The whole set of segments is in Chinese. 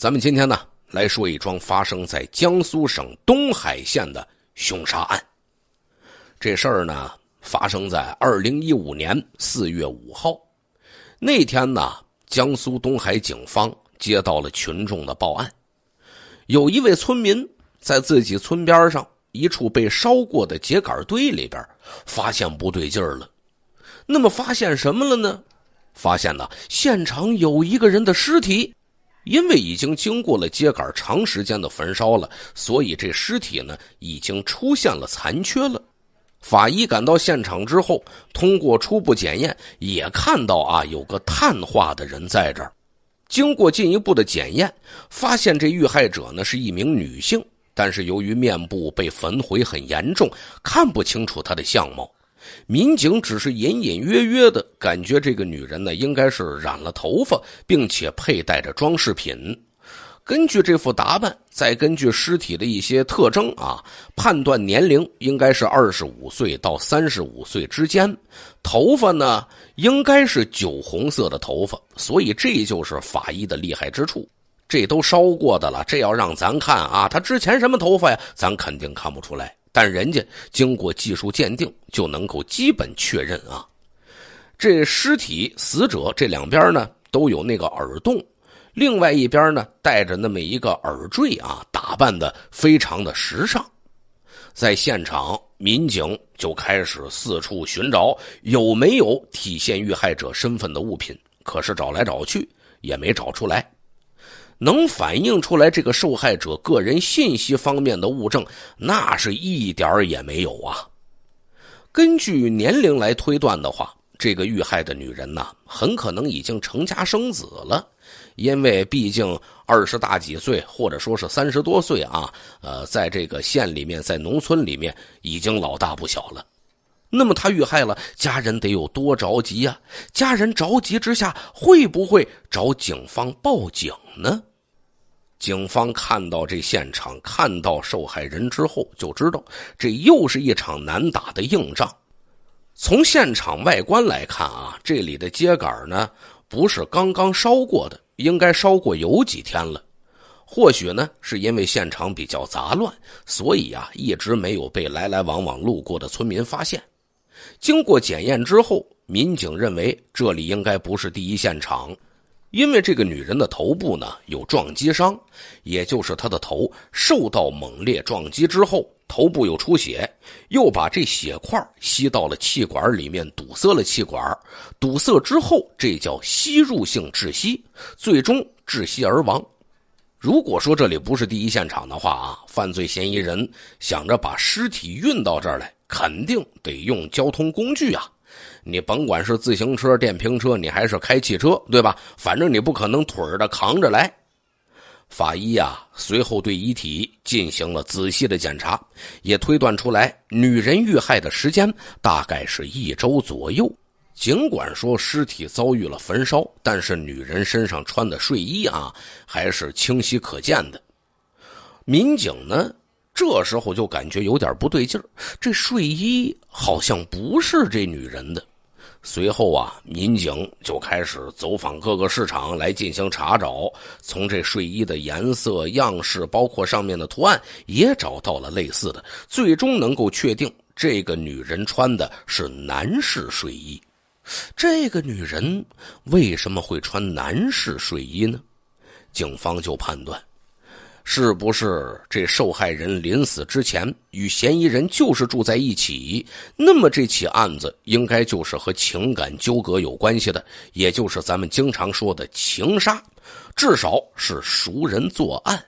咱们今天呢来说一桩发生在江苏省东海县的凶杀案。这事儿呢发生在二零一五年四月五号，那天呢，江苏东海警方接到了群众的报案，有一位村民在自己村边上一处被烧过的秸秆堆里边发现不对劲儿了。那么发现什么了呢？发现了现场有一个人的尸体。因为已经经过了秸秆长时间的焚烧了，所以这尸体呢已经出现了残缺了。法医赶到现场之后，通过初步检验也看到啊有个碳化的人在这儿。经过进一步的检验，发现这遇害者呢是一名女性，但是由于面部被焚毁很严重，看不清楚她的相貌。民警只是隐隐约约的感觉，这个女人呢应该是染了头发，并且佩戴着装饰品。根据这副打扮，再根据尸体的一些特征啊，判断年龄应该是二十五岁到三十五岁之间。头发呢应该是酒红色的头发，所以这就是法医的厉害之处。这都烧过的了，这要让咱看啊，她之前什么头发呀？咱肯定看不出来。但人家经过技术鉴定，就能够基本确认啊，这尸体死者这两边呢都有那个耳洞，另外一边呢戴着那么一个耳坠啊，打扮的非常的时尚。在现场，民警就开始四处寻找有没有体现遇害者身份的物品，可是找来找去也没找出来。能反映出来这个受害者个人信息方面的物证，那是一点儿也没有啊。根据年龄来推断的话，这个遇害的女人呢，很可能已经成家生子了，因为毕竟二十大几岁，或者说是三十多岁啊。呃，在这个县里面，在农村里面，已经老大不小了。那么她遇害了，家人得有多着急啊？家人着急之下，会不会找警方报警呢？警方看到这现场，看到受害人之后，就知道这又是一场难打的硬仗。从现场外观来看啊，这里的秸秆呢不是刚刚烧过的，应该烧过有几天了。或许呢，是因为现场比较杂乱，所以啊一直没有被来来往往路过的村民发现。经过检验之后，民警认为这里应该不是第一现场。因为这个女人的头部呢有撞击伤，也就是她的头受到猛烈撞击之后，头部有出血，又把这血块吸到了气管里面，堵塞了气管。堵塞之后，这叫吸入性窒息，最终窒息而亡。如果说这里不是第一现场的话啊，犯罪嫌疑人想着把尸体运到这儿来，肯定得用交通工具啊。你甭管是自行车、电瓶车，你还是开汽车，对吧？反正你不可能腿儿的扛着来。法医呀，随后对遗体进行了仔细的检查，也推断出来女人遇害的时间大概是一周左右。尽管说尸体遭遇了焚烧，但是女人身上穿的睡衣啊，还是清晰可见的。民警呢，这时候就感觉有点不对劲儿，这睡衣好像不是这女人的。随后啊，民警就开始走访各个市场来进行查找。从这睡衣的颜色、样式，包括上面的图案，也找到了类似的。最终能够确定，这个女人穿的是男士睡衣。这个女人为什么会穿男士睡衣呢？警方就判断。是不是这受害人临死之前与嫌疑人就是住在一起？那么这起案子应该就是和情感纠葛有关系的，也就是咱们经常说的情杀，至少是熟人作案。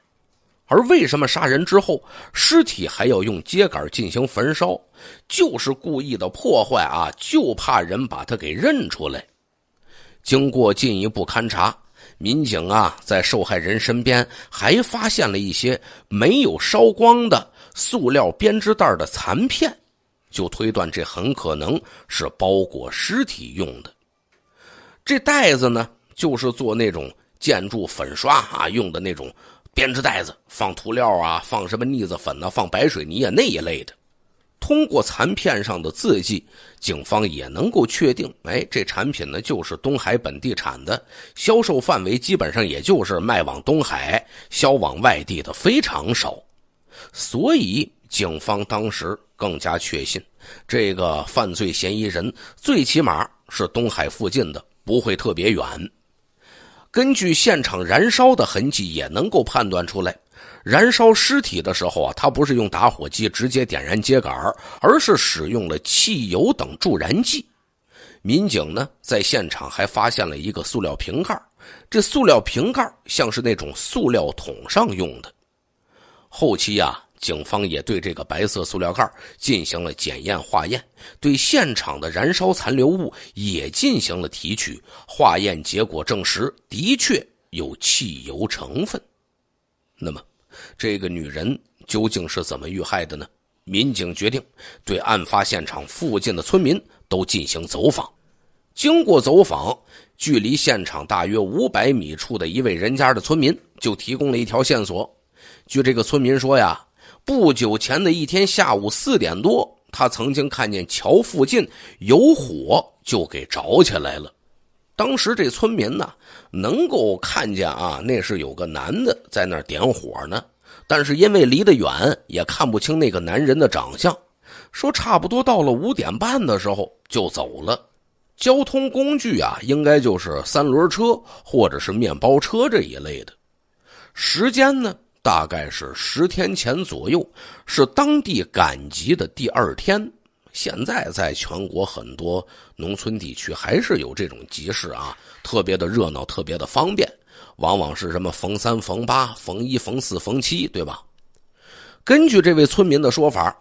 而为什么杀人之后尸体还要用秸秆进行焚烧，就是故意的破坏啊，就怕人把他给认出来。经过进一步勘查。民警啊，在受害人身边还发现了一些没有烧光的塑料编织袋的残片，就推断这很可能是包裹尸体用的。这袋子呢，就是做那种建筑粉刷啊用的那种编织袋子，放涂料啊，放什么腻子粉啊，放白水泥啊那一类的。通过残片上的字迹，警方也能够确定，哎，这产品呢就是东海本地产的，销售范围基本上也就是卖往东海，销往外地的非常少，所以警方当时更加确信，这个犯罪嫌疑人最起码是东海附近的，不会特别远。根据现场燃烧的痕迹，也能够判断出来。燃烧尸体的时候啊，他不是用打火机直接点燃秸秆而是使用了汽油等助燃剂。民警呢，在现场还发现了一个塑料瓶盖，这塑料瓶盖像是那种塑料桶上用的。后期啊，警方也对这个白色塑料盖进行了检验化验，对现场的燃烧残留物也进行了提取化验，结果证实的确有汽油成分。那么。这个女人究竟是怎么遇害的呢？民警决定对案发现场附近的村民都进行走访。经过走访，距离现场大约五百米处的一位人家的村民就提供了一条线索。据这个村民说呀，不久前的一天下午四点多，他曾经看见桥附近有火就给着起来了。当时这村民呢，能够看见啊，那是有个男的在那点火呢。但是因为离得远，也看不清那个男人的长相，说差不多到了五点半的时候就走了。交通工具啊，应该就是三轮车或者是面包车这一类的。时间呢，大概是十天前左右，是当地赶集的第二天。现在在全国很多农村地区还是有这种集市啊，特别的热闹，特别的方便。往往是什么逢三逢八逢一逢四逢七，对吧？根据这位村民的说法，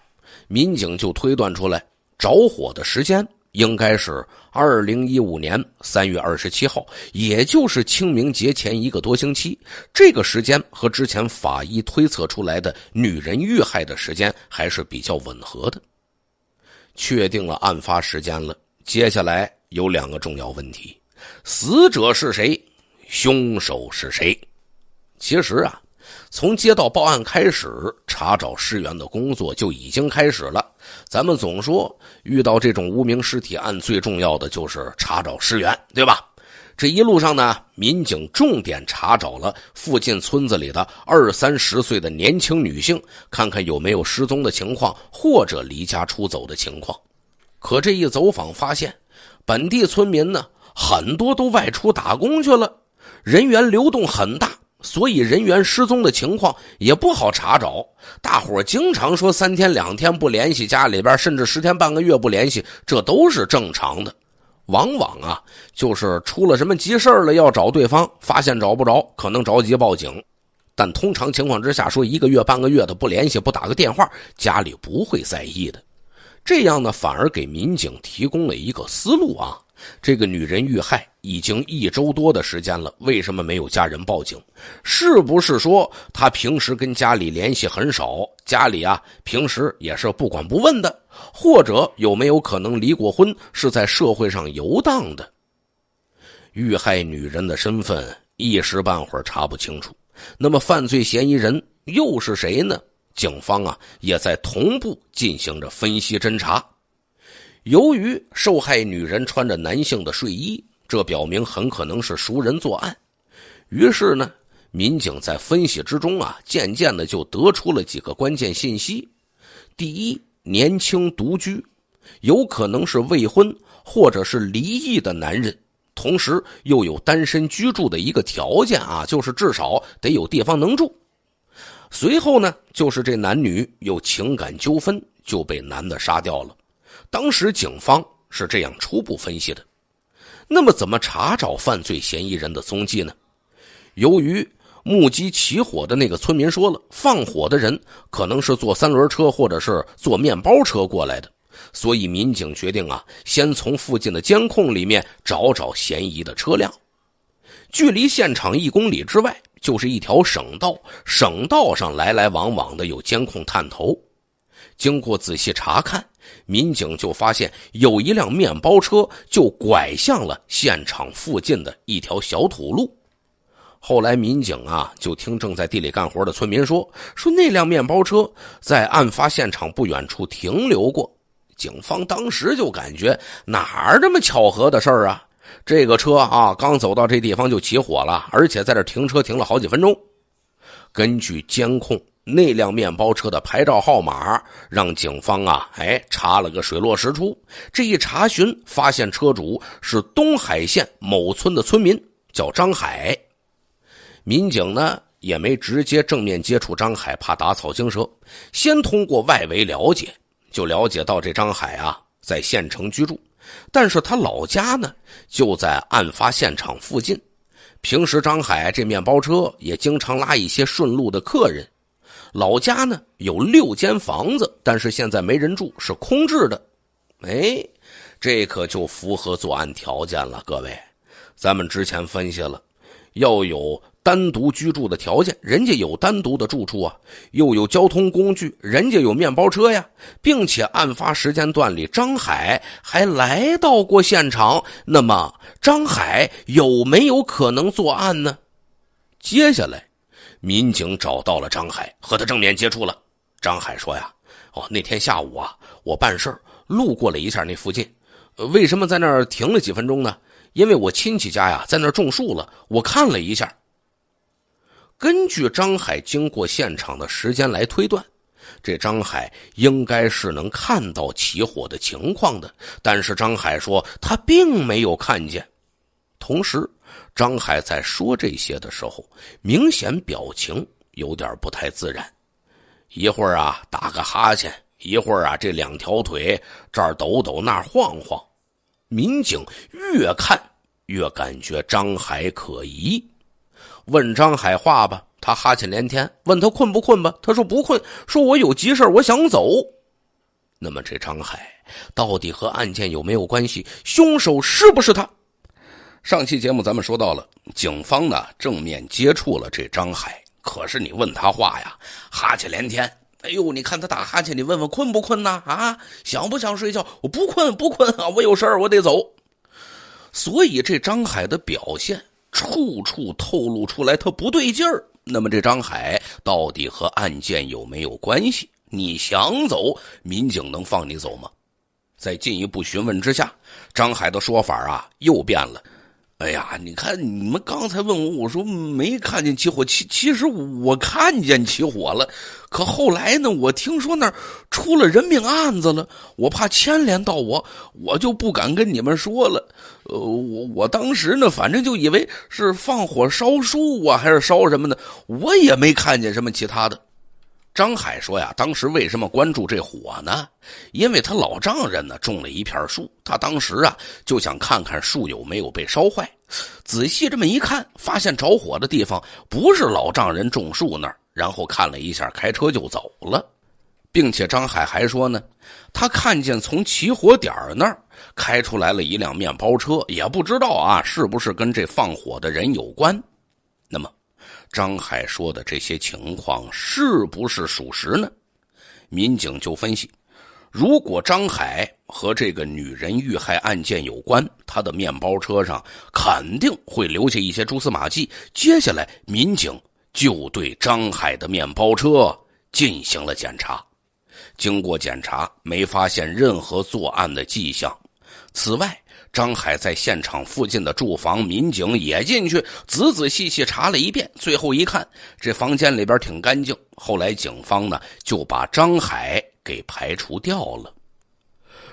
民警就推断出来，着火的时间应该是二零一五年三月二十七号，也就是清明节前一个多星期。这个时间和之前法医推测出来的女人遇害的时间还是比较吻合的。确定了案发时间了，接下来有两个重要问题：死者是谁？凶手是谁？其实啊，从接到报案开始，查找尸源的工作就已经开始了。咱们总说遇到这种无名尸体案，最重要的就是查找尸源，对吧？这一路上呢，民警重点查找了附近村子里的二三十岁的年轻女性，看看有没有失踪的情况或者离家出走的情况。可这一走访发现，本地村民呢，很多都外出打工去了。人员流动很大，所以人员失踪的情况也不好查找。大伙经常说三天两天不联系家里边，甚至十天半个月不联系，这都是正常的。往往啊，就是出了什么急事了要找对方，发现找不着，可能着急报警。但通常情况之下，说一个月半个月的不联系不打个电话，家里不会在意的。这样呢，反而给民警提供了一个思路啊。这个女人遇害已经一周多的时间了，为什么没有家人报警？是不是说她平时跟家里联系很少？家里啊，平时也是不管不问的？或者有没有可能离过婚，是在社会上游荡的？遇害女人的身份一时半会儿查不清楚，那么犯罪嫌疑人又是谁呢？警方啊，也在同步进行着分析侦查。由于受害女人穿着男性的睡衣，这表明很可能是熟人作案。于是呢，民警在分析之中啊，渐渐的就得出了几个关键信息：第一，年轻独居，有可能是未婚或者是离异的男人；同时又有单身居住的一个条件啊，就是至少得有地方能住。随后呢，就是这男女有情感纠纷，就被男的杀掉了。当时警方是这样初步分析的。那么，怎么查找犯罪嫌疑人的踪迹呢？由于目击起火的那个村民说了，放火的人可能是坐三轮车或者是坐面包车过来的，所以民警决定啊，先从附近的监控里面找找嫌疑的车辆。距离现场一公里之外就是一条省道，省道上来来往往的有监控探头。经过仔细查看。民警就发现有一辆面包车，就拐向了现场附近的一条小土路。后来民警啊，就听正在地里干活的村民说，说那辆面包车在案发现场不远处停留过。警方当时就感觉哪儿这么巧合的事儿啊？这个车啊，刚走到这地方就起火了，而且在这停车停了好几分钟。根据监控。那辆面包车的牌照号码让警方啊，哎，查了个水落石出。这一查询，发现车主是东海县某村的村民，叫张海。民警呢，也没直接正面接触张海，怕打草惊蛇，先通过外围了解，就了解到这张海啊，在县城居住，但是他老家呢就在案发现场附近。平时张海这面包车也经常拉一些顺路的客人。老家呢有六间房子，但是现在没人住，是空置的。哎，这可就符合作案条件了。各位，咱们之前分析了，要有单独居住的条件，人家有单独的住处啊，又有交通工具，人家有面包车呀，并且案发时间段里张海还来到过现场。那么张海有没有可能作案呢？接下来。民警找到了张海，和他正面接触了。张海说：“呀，哦，那天下午啊，我办事路过了一下那附近，为什么在那儿停了几分钟呢？因为我亲戚家呀在那儿种树了，我看了一下。”根据张海经过现场的时间来推断，这张海应该是能看到起火的情况的，但是张海说他并没有看见。同时。张海在说这些的时候，明显表情有点不太自然，一会儿啊打个哈欠，一会儿啊这两条腿这儿抖抖那儿晃晃，民警越看越感觉张海可疑。问张海话吧，他哈欠连天；问他困不困吧，他说不困，说我有急事，我想走。那么，这张海到底和案件有没有关系？凶手是不是他？上期节目咱们说到了，警方呢正面接触了这张海，可是你问他话呀，哈欠连天。哎呦，你看他打哈欠，你问问困不困呐？啊，想不想睡觉？我不困，不困啊，我有事儿，我得走。所以这张海的表现处处透露出来他不对劲儿。那么这张海到底和案件有没有关系？你想走，民警能放你走吗？在进一步询问之下，张海的说法啊又变了。哎呀，你看你们刚才问我，我说没看见起火，其其实我看见起火了，可后来呢，我听说那儿出了人命案子了，我怕牵连到我，我就不敢跟你们说了。呃，我我当时呢，反正就以为是放火烧树啊，还是烧什么的，我也没看见什么其他的。张海说呀，当时为什么关注这火呢？因为他老丈人呢种了一片树，他当时啊就想看看树有没有被烧坏。仔细这么一看，发现着火的地方不是老丈人种树那儿，然后看了一下，开车就走了。并且张海还说呢，他看见从起火点那儿开出来了一辆面包车，也不知道啊是不是跟这放火的人有关。那么。张海说的这些情况是不是属实呢？民警就分析，如果张海和这个女人遇害案件有关，他的面包车上肯定会留下一些蛛丝马迹。接下来，民警就对张海的面包车进行了检查，经过检查，没发现任何作案的迹象。此外，张海在现场附近的住房，民警也进去仔仔细细查了一遍，最后一看，这房间里边挺干净。后来警方呢就把张海给排除掉了。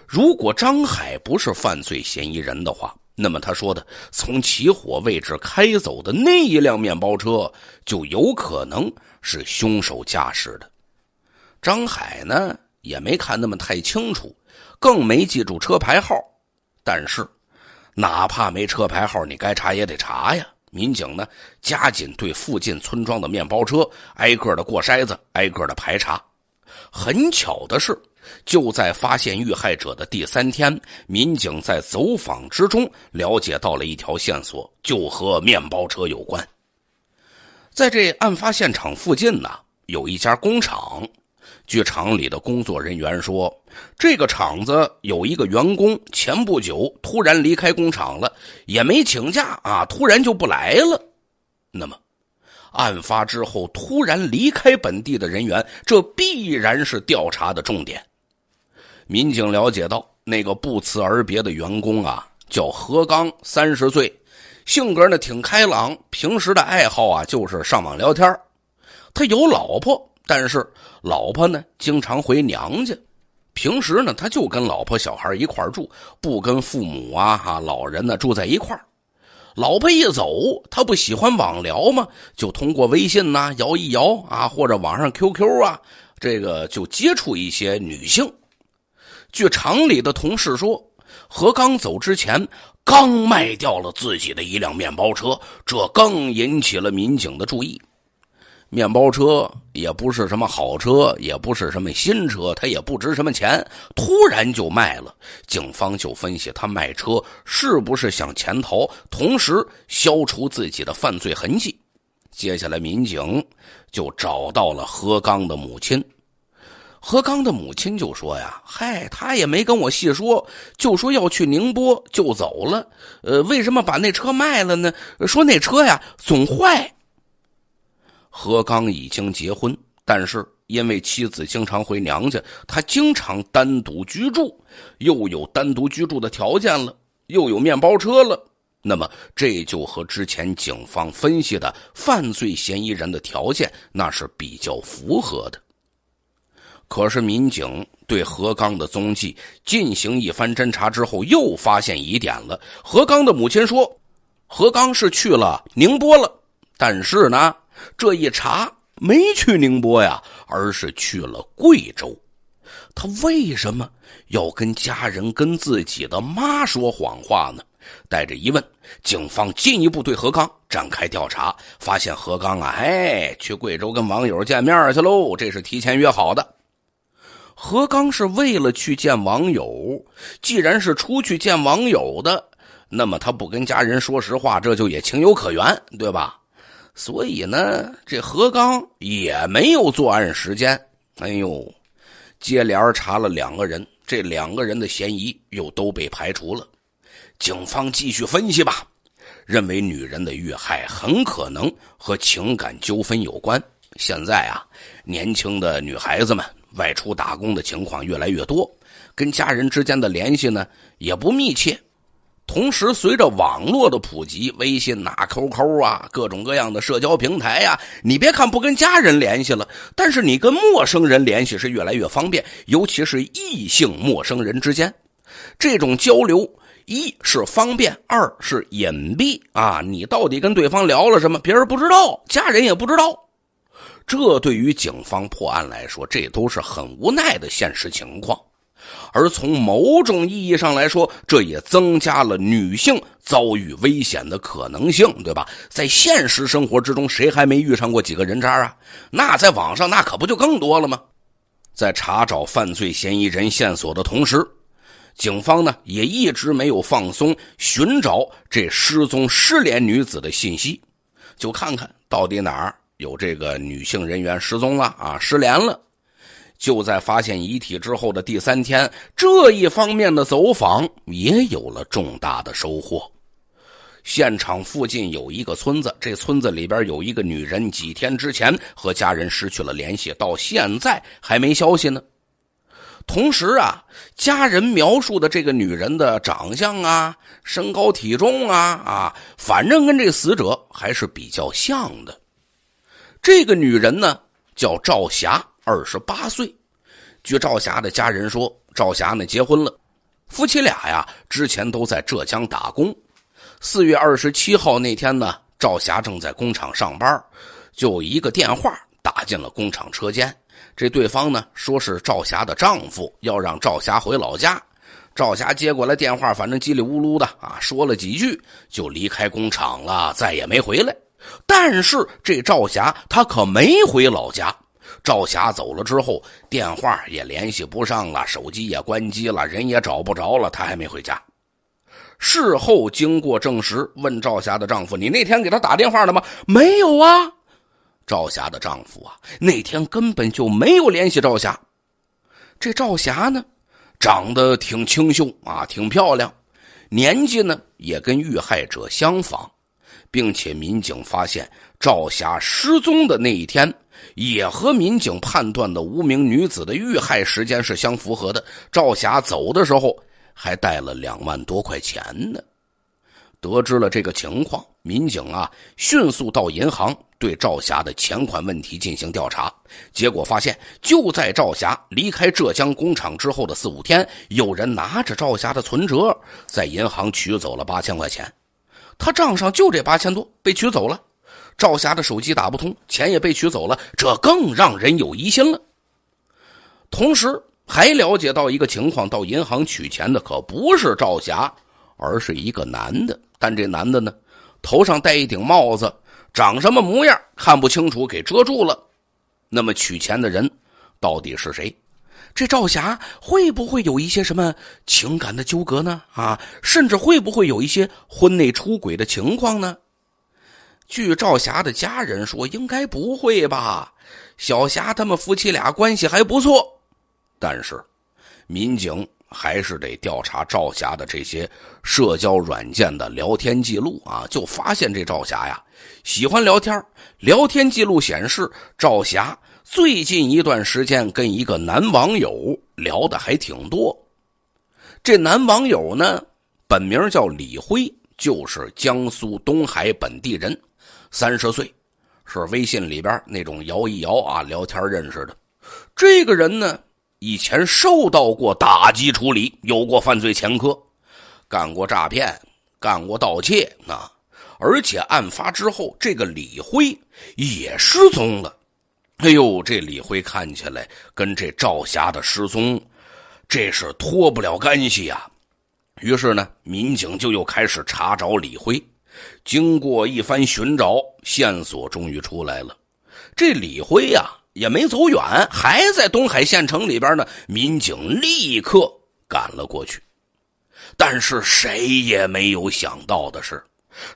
如果张海不是犯罪嫌疑人的话，那么他说的从起火位置开走的那一辆面包车就有可能是凶手驾驶的。张海呢也没看那么太清楚，更没记住车牌号。但是，哪怕没车牌号，你该查也得查呀。民警呢，加紧对附近村庄的面包车挨个的过筛子，挨个的排查。很巧的是，就在发现遇害者的第三天，民警在走访之中了解到了一条线索，就和面包车有关。在这案发现场附近呢，有一家工厂。据厂里的工作人员说，这个厂子有一个员工，前不久突然离开工厂了，也没请假啊，突然就不来了。那么，案发之后突然离开本地的人员，这必然是调查的重点。民警了解到，那个不辞而别的员工啊，叫何刚，三十岁，性格呢挺开朗，平时的爱好啊就是上网聊天他有老婆。但是，老婆呢经常回娘家，平时呢他就跟老婆、小孩一块住，不跟父母啊、哈老人呢住在一块老婆一走，他不喜欢网聊吗？就通过微信呐、摇一摇啊，或者网上 QQ 啊，这个就接触一些女性。据厂里的同事说，何刚走之前刚卖掉了自己的一辆面包车，这更引起了民警的注意。面包车也不是什么好车，也不是什么新车，它也不值什么钱，突然就卖了。警方就分析，他卖车是不是想潜逃，同时消除自己的犯罪痕迹。接下来，民警就找到了何刚的母亲。何刚的母亲就说：“呀，嗨，他也没跟我细说，就说要去宁波就走了。呃，为什么把那车卖了呢？说那车呀总坏。”何刚已经结婚，但是因为妻子经常回娘家，他经常单独居住，又有单独居住的条件了，又有面包车了，那么这就和之前警方分析的犯罪嫌疑人的条件那是比较符合的。可是民警对何刚的踪迹进行一番侦查之后，又发现疑点了。何刚的母亲说：“何刚是去了宁波了，但是呢。”这一查没去宁波呀，而是去了贵州。他为什么要跟家人、跟自己的妈说谎话呢？带着疑问，警方进一步对何刚展开调查，发现何刚啊，哎，去贵州跟网友见面去喽，这是提前约好的。何刚是为了去见网友，既然是出去见网友的，那么他不跟家人说实话，这就也情有可原，对吧？所以呢，这何刚也没有作案时间。哎呦，接连查了两个人，这两个人的嫌疑又都被排除了。警方继续分析吧，认为女人的遇害很可能和情感纠纷有关。现在啊，年轻的女孩子们外出打工的情况越来越多，跟家人之间的联系呢也不密切。同时，随着网络的普及，微信呐、QQ 啊，各种各样的社交平台呀，你别看不跟家人联系了，但是你跟陌生人联系是越来越方便，尤其是异性陌生人之间，这种交流一是方便，二是隐蔽啊。你到底跟对方聊了什么，别人不知道，家人也不知道，这对于警方破案来说，这都是很无奈的现实情况。而从某种意义上来说，这也增加了女性遭遇危险的可能性，对吧？在现实生活之中，谁还没遇上过几个人渣啊？那在网上，那可不就更多了吗？在查找犯罪嫌疑人线索的同时，警方呢也一直没有放松寻找这失踪失联女子的信息，就看看到底哪儿有这个女性人员失踪了啊，失联了。就在发现遗体之后的第三天，这一方面的走访也有了重大的收获。现场附近有一个村子，这村子里边有一个女人，几天之前和家人失去了联系，到现在还没消息呢。同时啊，家人描述的这个女人的长相啊、身高体重啊啊，反正跟这死者还是比较像的。这个女人呢，叫赵霞。二十八岁，据赵霞的家人说，赵霞呢结婚了，夫妻俩呀之前都在浙江打工。四月二十七号那天呢，赵霞正在工厂上班，就一个电话打进了工厂车间。这对方呢说是赵霞的丈夫要让赵霞回老家，赵霞接过来电话，反正叽里咕噜的啊说了几句，就离开工厂了，再也没回来。但是这赵霞她可没回老家。赵霞走了之后，电话也联系不上了，手机也关机了，人也找不着了。她还没回家。事后经过证实，问赵霞的丈夫：“你那天给她打电话了吗？”“没有啊。”赵霞的丈夫啊，那天根本就没有联系赵霞。这赵霞呢，长得挺清秀啊，挺漂亮，年纪呢也跟遇害者相仿，并且民警发现赵霞失踪的那一天。也和民警判断的无名女子的遇害时间是相符合的。赵霞走的时候还带了两万多块钱呢。得知了这个情况，民警啊迅速到银行对赵霞的钱款问题进行调查，结果发现就在赵霞离开浙江工厂之后的四五天，有人拿着赵霞的存折在银行取走了八千块钱，他账上就这八千多被取走了。赵霞的手机打不通，钱也被取走了，这更让人有疑心了。同时还了解到一个情况：到银行取钱的可不是赵霞，而是一个男的。但这男的呢，头上戴一顶帽子，长什么模样看不清楚，给遮住了。那么取钱的人到底是谁？这赵霞会不会有一些什么情感的纠葛呢？啊，甚至会不会有一些婚内出轨的情况呢？据赵霞的家人说，应该不会吧？小霞他们夫妻俩关系还不错，但是民警还是得调查赵霞的这些社交软件的聊天记录啊。就发现这赵霞呀，喜欢聊天。聊天记录显示，赵霞最近一段时间跟一个男网友聊的还挺多。这男网友呢，本名叫李辉，就是江苏东海本地人。三十岁，是微信里边那种摇一摇啊聊天认识的，这个人呢以前受到过打击处理，有过犯罪前科，干过诈骗，干过盗窃啊，而且案发之后，这个李辉也失踪了。哎呦，这李辉看起来跟这赵霞的失踪，这是脱不了干系啊。于是呢，民警就又开始查找李辉。经过一番寻找，线索终于出来了。这李辉呀，也没走远，还在东海县城里边呢。民警立刻赶了过去。但是谁也没有想到的是，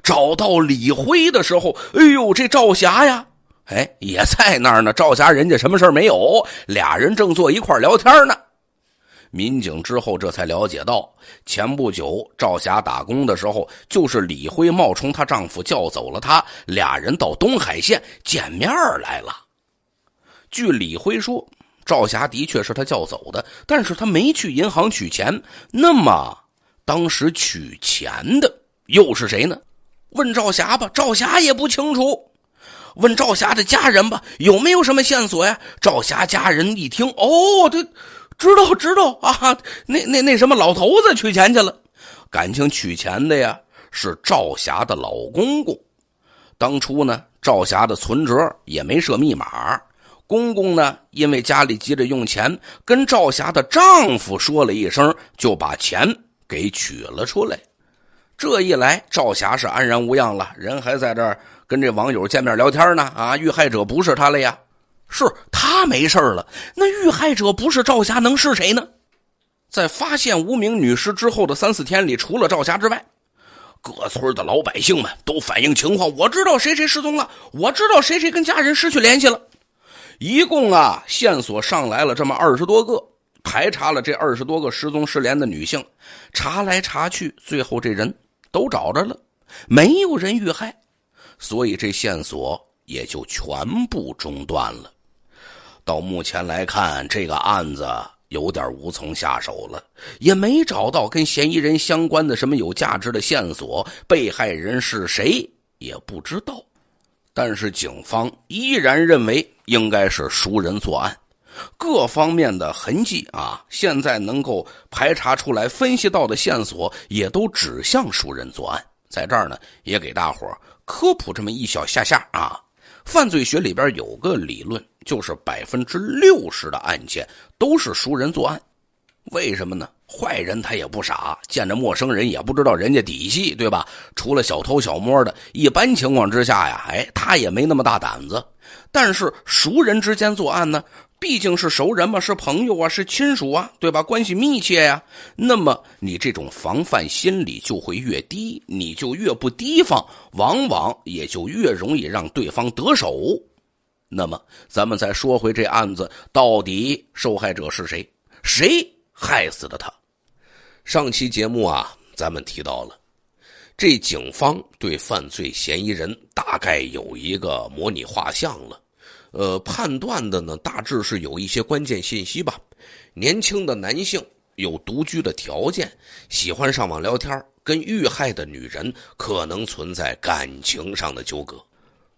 找到李辉的时候，哎呦，这赵霞呀，哎，也在那儿呢。赵霞人家什么事没有，俩人正坐一块聊天呢。民警之后这才了解到，前不久赵霞打工的时候，就是李辉冒充她丈夫叫走了她，俩人到东海县见面来了。据李辉说，赵霞的确是他叫走的，但是他没去银行取钱。那么，当时取钱的又是谁呢？问赵霞吧，赵霞也不清楚。问赵霞的家人吧，有没有什么线索呀？赵霞家人一听，哦，这。知道知道啊，那那那什么老头子取钱去了，感情取钱的呀是赵霞的老公公。当初呢，赵霞的存折也没设密码，公公呢因为家里急着用钱，跟赵霞的丈夫说了一声，就把钱给取了出来。这一来，赵霞是安然无恙了，人还在这儿跟这网友见面聊天呢。啊，遇害者不是他了呀。是他没事了，那遇害者不是赵霞能是谁呢？在发现无名女尸之后的三四天里，除了赵霞之外，各村的老百姓们都反映情况。我知道谁谁失踪了，我知道谁谁跟家人失去联系了。一共啊，线索上来了这么二十多个，排查了这二十多个失踪失联的女性，查来查去，最后这人都找着了，没有人遇害，所以这线索也就全部中断了。到目前来看，这个案子有点无从下手了，也没找到跟嫌疑人相关的什么有价值的线索，被害人是谁也不知道。但是警方依然认为应该是熟人作案，各方面的痕迹啊，现在能够排查出来、分析到的线索也都指向熟人作案。在这儿呢，也给大伙科普这么一小下下啊。犯罪学里边有个理论，就是百分之六十的案件都是熟人作案，为什么呢？坏人他也不傻，见着陌生人也不知道人家底细，对吧？除了小偷小摸的，一般情况之下呀，哎，他也没那么大胆子。但是熟人之间作案呢？毕竟是熟人嘛，是朋友啊，是亲属啊，对吧？关系密切呀，那么你这种防范心理就会越低，你就越不提防，往往也就越容易让对方得手。那么，咱们再说回这案子，到底受害者是谁？谁害死了他？上期节目啊，咱们提到了，这警方对犯罪嫌疑人大概有一个模拟画像了。呃，判断的呢，大致是有一些关键信息吧。年轻的男性有独居的条件，喜欢上网聊天，跟遇害的女人可能存在感情上的纠葛。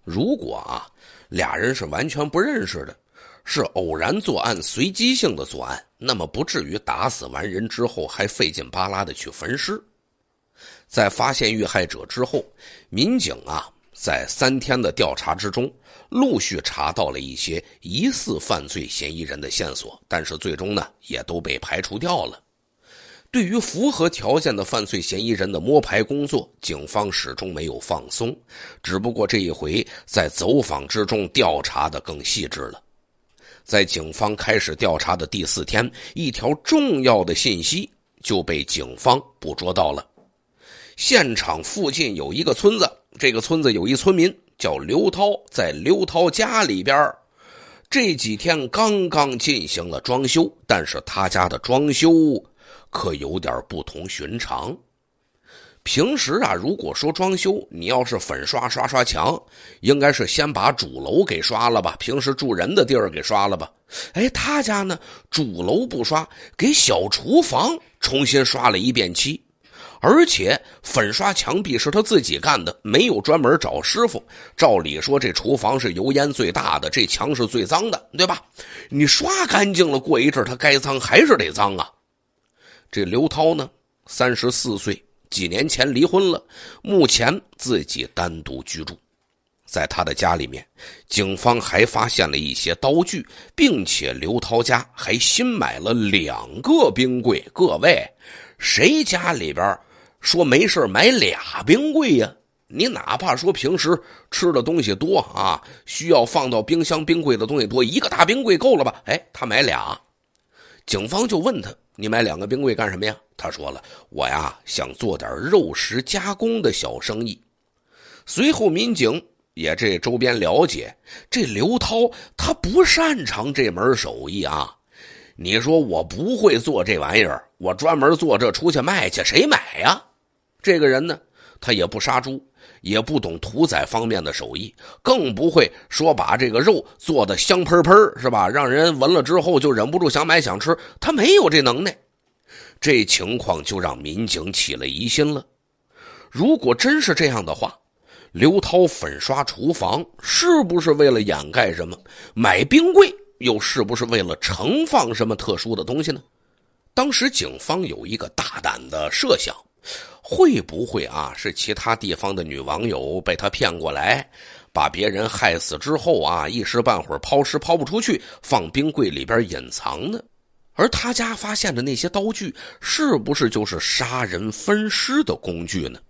如果啊，俩人是完全不认识的，是偶然作案、随机性的作案，那么不至于打死完人之后还费劲巴拉的去焚尸。在发现遇害者之后，民警啊，在三天的调查之中。陆续查到了一些疑似犯罪嫌疑人的线索，但是最终呢，也都被排除掉了。对于符合条件的犯罪嫌疑人的摸排工作，警方始终没有放松。只不过这一回，在走访之中调查的更细致了。在警方开始调查的第四天，一条重要的信息就被警方捕捉到了：现场附近有一个村子，这个村子有一村民。叫刘涛，在刘涛家里边这几天刚刚进行了装修，但是他家的装修可有点不同寻常。平时啊，如果说装修，你要是粉刷刷刷墙，应该是先把主楼给刷了吧，平时住人的地儿给刷了吧。哎，他家呢，主楼不刷，给小厨房重新刷了一遍漆。而且粉刷墙壁是他自己干的，没有专门找师傅。照理说，这厨房是油烟最大的，这墙是最脏的，对吧？你刷干净了，过一阵他该脏还是得脏啊。这刘涛呢，三十四岁，几年前离婚了，目前自己单独居住。在他的家里面，警方还发现了一些刀具，并且刘涛家还新买了两个冰柜。各位，谁家里边？说没事买俩冰柜呀。你哪怕说平时吃的东西多啊，需要放到冰箱冰柜的东西多，一个大冰柜够了吧？哎，他买俩。警方就问他：“你买两个冰柜干什么呀？”他说了：“我呀，想做点肉食加工的小生意。”随后民警也这周边了解，这刘涛他不擅长这门手艺啊。你说我不会做这玩意儿，我专门做这出去卖去，谁买呀？这个人呢，他也不杀猪，也不懂屠宰方面的手艺，更不会说把这个肉做的香喷喷是吧？让人闻了之后就忍不住想买想吃，他没有这能耐。这情况就让民警起了疑心了。如果真是这样的话，刘涛粉刷厨房是不是为了掩盖什么？买冰柜又是不是为了盛放什么特殊的东西呢？当时警方有一个大胆的设想。会不会啊，是其他地方的女网友被他骗过来，把别人害死之后啊，一时半会儿抛尸抛不出去，放冰柜里边隐藏呢？而他家发现的那些刀具，是不是就是杀人分尸的工具呢？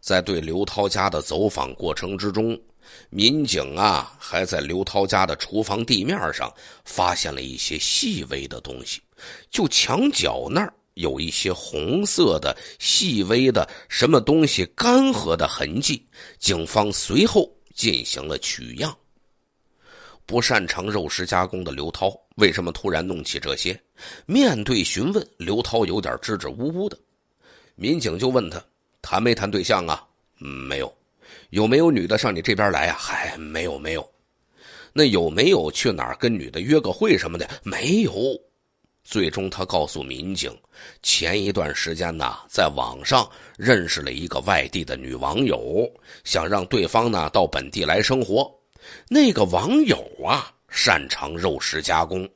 在对刘涛家的走访过程之中，民警啊还在刘涛家的厨房地面上发现了一些细微的东西，就墙角那儿。有一些红色的、细微的什么东西干涸的痕迹，警方随后进行了取样。不擅长肉食加工的刘涛，为什么突然弄起这些？面对询问，刘涛有点支支吾吾的。民警就问他：“谈没谈对象啊？”“没有。”“有没有女的上你这边来啊？”“嗨，没有，没有。”“那有没有去哪跟女的约个会什么的？”“没有。”最终，他告诉民警，前一段时间呢，在网上认识了一个外地的女网友，想让对方呢到本地来生活。那个网友啊，擅长肉食加工，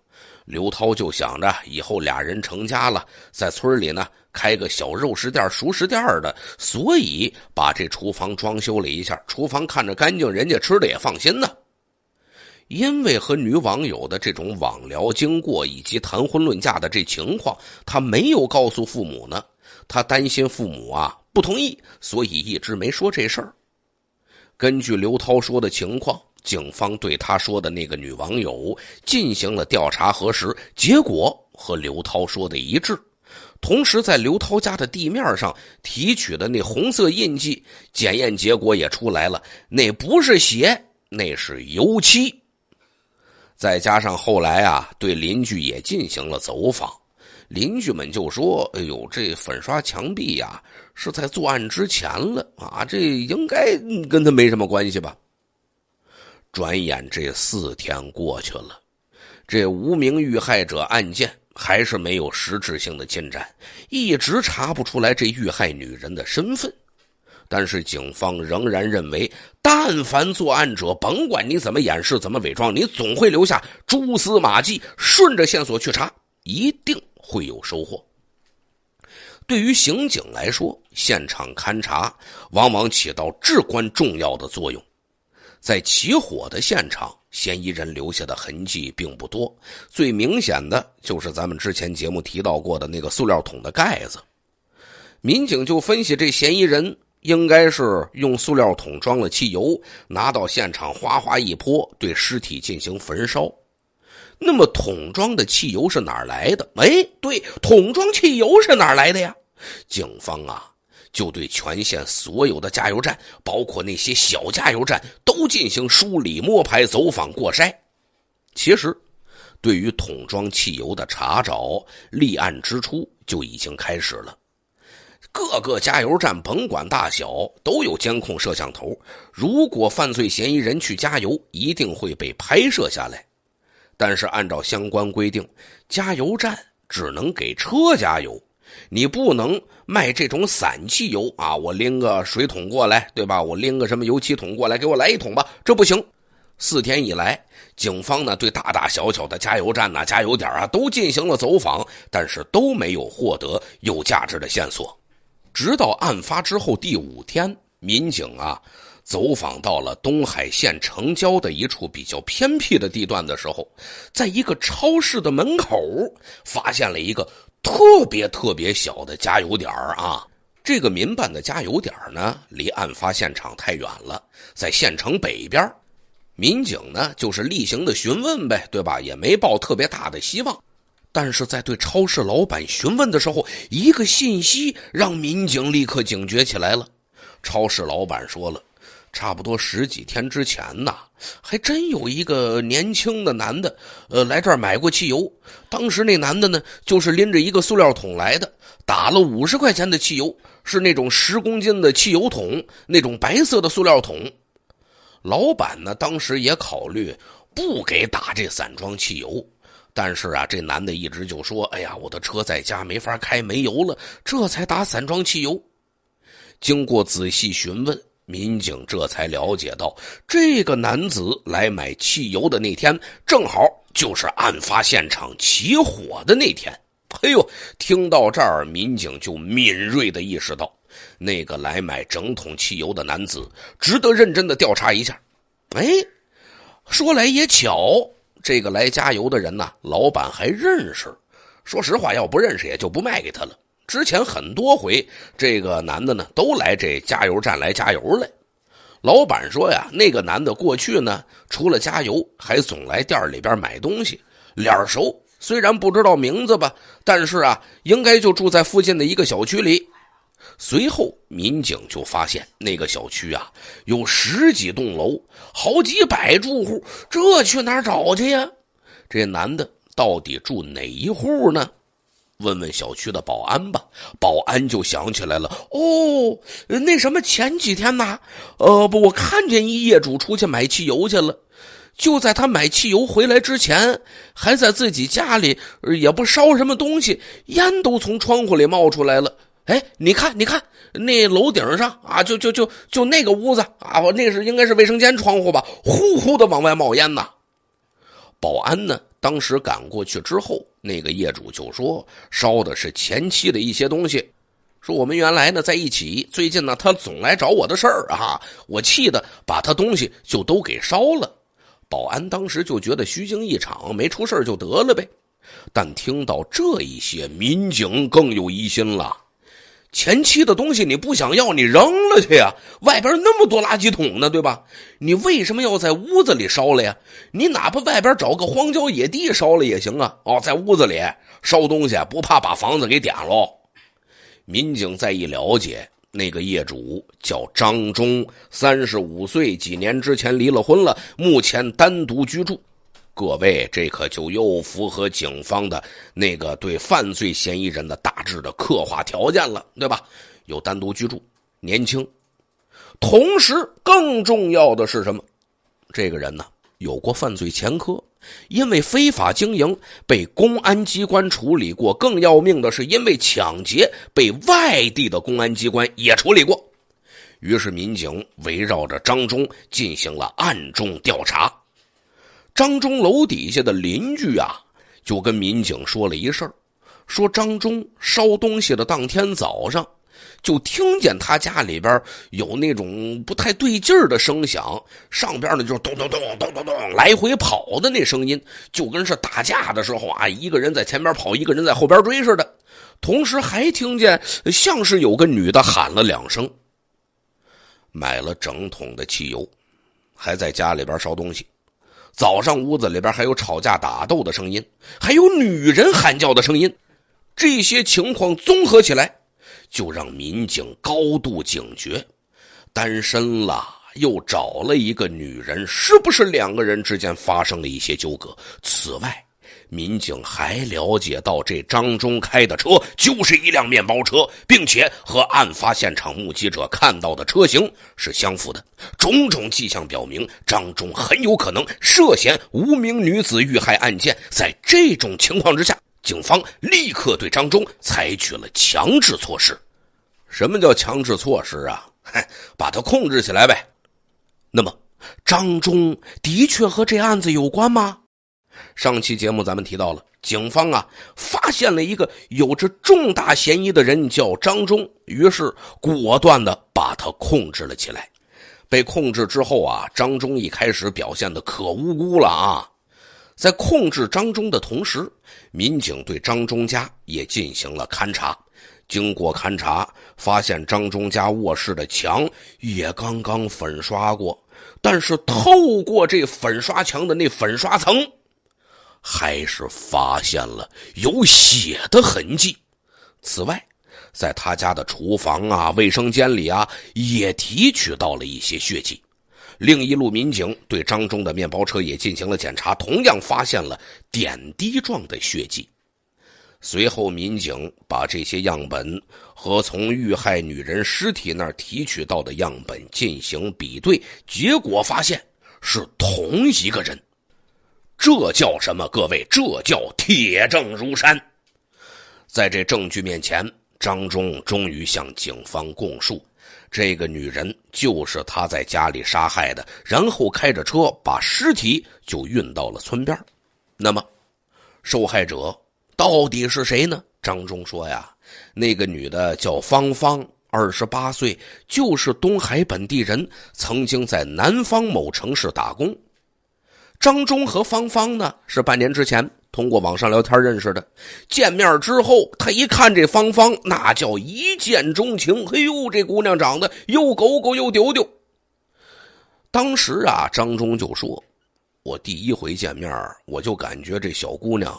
刘涛就想着以后俩人成家了，在村里呢开个小肉食店、熟食店的，所以把这厨房装修了一下。厨房看着干净，人家吃的也放心呢。因为和女网友的这种网聊经过以及谈婚论嫁的这情况，他没有告诉父母呢。他担心父母啊不同意，所以一直没说这事儿。根据刘涛说的情况，警方对他说的那个女网友进行了调查核实，结果和刘涛说的一致。同时，在刘涛家的地面上提取的那红色印记，检验结果也出来了，那不是血，那是油漆。再加上后来啊，对邻居也进行了走访，邻居们就说：“哎呦，这粉刷墙壁呀，是在作案之前了啊，这应该跟他没什么关系吧。”转眼这四天过去了，这无名遇害者案件还是没有实质性的进展，一直查不出来这遇害女人的身份，但是警方仍然认为。但凡作案者，甭管你怎么掩饰、怎么伪装，你总会留下蛛丝马迹。顺着线索去查，一定会有收获。对于刑警来说，现场勘查往往起到至关重要的作用。在起火的现场，嫌疑人留下的痕迹并不多，最明显的就是咱们之前节目提到过的那个塑料桶的盖子。民警就分析这嫌疑人。应该是用塑料桶装了汽油，拿到现场哗哗一泼，对尸体进行焚烧。那么桶装的汽油是哪儿来的？哎，对，桶装汽油是哪儿来的呀？警方啊，就对全县所有的加油站，包括那些小加油站，都进行梳理摸排、走访过筛。其实，对于桶装汽油的查找，立案之初就已经开始了。各个加油站甭管大小都有监控摄像头，如果犯罪嫌疑人去加油，一定会被拍摄下来。但是按照相关规定，加油站只能给车加油，你不能卖这种散汽油啊！我拎个水桶过来，对吧？我拎个什么油漆桶过来，给我来一桶吧，这不行。四天以来，警方呢对大大小小的加油站呐，加油点啊都进行了走访，但是都没有获得有价值的线索。直到案发之后第五天，民警啊走访到了东海县城郊的一处比较偏僻的地段的时候，在一个超市的门口发现了一个特别特别小的加油点啊。这个民办的加油点呢，离案发现场太远了，在县城北边。民警呢就是例行的询问呗，对吧？也没抱特别大的希望。但是在对超市老板询问的时候，一个信息让民警立刻警觉起来了。超市老板说了，差不多十几天之前呢，还真有一个年轻的男的，呃，来这儿买过汽油。当时那男的呢，就是拎着一个塑料桶来的，打了五十块钱的汽油，是那种十公斤的汽油桶，那种白色的塑料桶。老板呢，当时也考虑不给打这散装汽油。但是啊，这男的一直就说：“哎呀，我的车在家没法开，没油了，这才打散装汽油。”经过仔细询问，民警这才了解到，这个男子来买汽油的那天，正好就是案发现场起火的那天。哎呦，听到这儿，民警就敏锐的意识到，那个来买整桶汽油的男子值得认真的调查一下。哎，说来也巧。这个来加油的人呢，老板还认识。说实话，要不认识也就不卖给他了。之前很多回，这个男的呢，都来这加油站来加油来。老板说呀，那个男的过去呢，除了加油，还总来店里边买东西，脸熟。虽然不知道名字吧，但是啊，应该就住在附近的一个小区里。随后，民警就发现那个小区啊，有十几栋楼，好几百住户，这去哪儿找去呀？这男的到底住哪一户呢？问问小区的保安吧。保安就想起来了，哦，那什么前几天呢？呃，不，我看见一业主出去买汽油去了。就在他买汽油回来之前，还在自己家里，也不烧什么东西，烟都从窗户里冒出来了。哎，你看，你看那楼顶上啊，就就就就那个屋子啊，我那是应该是卫生间窗户吧，呼呼的往外冒烟呢。保安呢，当时赶过去之后，那个业主就说烧的是前妻的一些东西，说我们原来呢在一起，最近呢他总来找我的事儿啊，我气的把他东西就都给烧了。保安当时就觉得虚惊一场，没出事就得了呗，但听到这一些，民警更有疑心了。前期的东西你不想要，你扔了去呀！外边那么多垃圾桶呢，对吧？你为什么要在屋子里烧了呀？你哪怕外边找个荒郊野地烧了也行啊！哦，在屋子里烧东西不怕把房子给点了？民警再一了解，那个业主叫张忠，三十五岁，几年之前离了婚了，目前单独居住。各位，这可就又符合警方的那个对犯罪嫌疑人的大致的刻画条件了，对吧？有单独居住，年轻，同时更重要的是什么？这个人呢，有过犯罪前科，因为非法经营被公安机关处理过；更要命的是，因为抢劫被外地的公安机关也处理过。于是，民警围绕着张忠进行了暗中调查。张忠楼底下的邻居啊，就跟民警说了一事儿，说张忠烧东西的当天早上，就听见他家里边有那种不太对劲儿的声响，上边呢就是咚咚咚咚咚咚来回跑的那声音，就跟是打架的时候啊，一个人在前边跑，一个人在后边追似的。同时还听见像是有个女的喊了两声，买了整桶的汽油，还在家里边烧东西。早上，屋子里边还有吵架、打斗的声音，还有女人喊叫的声音，这些情况综合起来，就让民警高度警觉。单身了又找了一个女人，是不是两个人之间发生了一些纠葛？此外，民警还了解到，这张忠开的车就是一辆面包车，并且和案发现场目击者看到的车型是相符的。种种迹象表明，张忠很有可能涉嫌无名女子遇害案件。在这种情况之下，警方立刻对张忠采取了强制措施。什么叫强制措施啊？哼，把他控制起来呗。那么，张忠的确和这案子有关吗？上期节目咱们提到了，警方啊发现了一个有着重大嫌疑的人，叫张忠，于是果断的把他控制了起来。被控制之后啊，张忠一开始表现的可无辜了啊。在控制张忠的同时，民警对张忠家也进行了勘查。经过勘查，发现张忠家卧室的墙也刚刚粉刷过，但是透过这粉刷墙的那粉刷层。还是发现了有血的痕迹。此外，在他家的厨房啊、卫生间里啊，也提取到了一些血迹。另一路民警对张忠的面包车也进行了检查，同样发现了点滴状的血迹。随后，民警把这些样本和从遇害女人尸体那儿提取到的样本进行比对，结果发现是同一个人。这叫什么？各位，这叫铁证如山。在这证据面前，张忠终于向警方供述：这个女人就是他在家里杀害的，然后开着车把尸体就运到了村边那么，受害者到底是谁呢？张忠说呀，那个女的叫芳芳，二十八岁，就是东海本地人，曾经在南方某城市打工。张忠和芳芳呢，是半年之前通过网上聊天认识的。见面之后，他一看这芳芳，那叫一见钟情。嘿呦，这姑娘长得又狗狗又丢丢。当时啊，张忠就说：“我第一回见面，我就感觉这小姑娘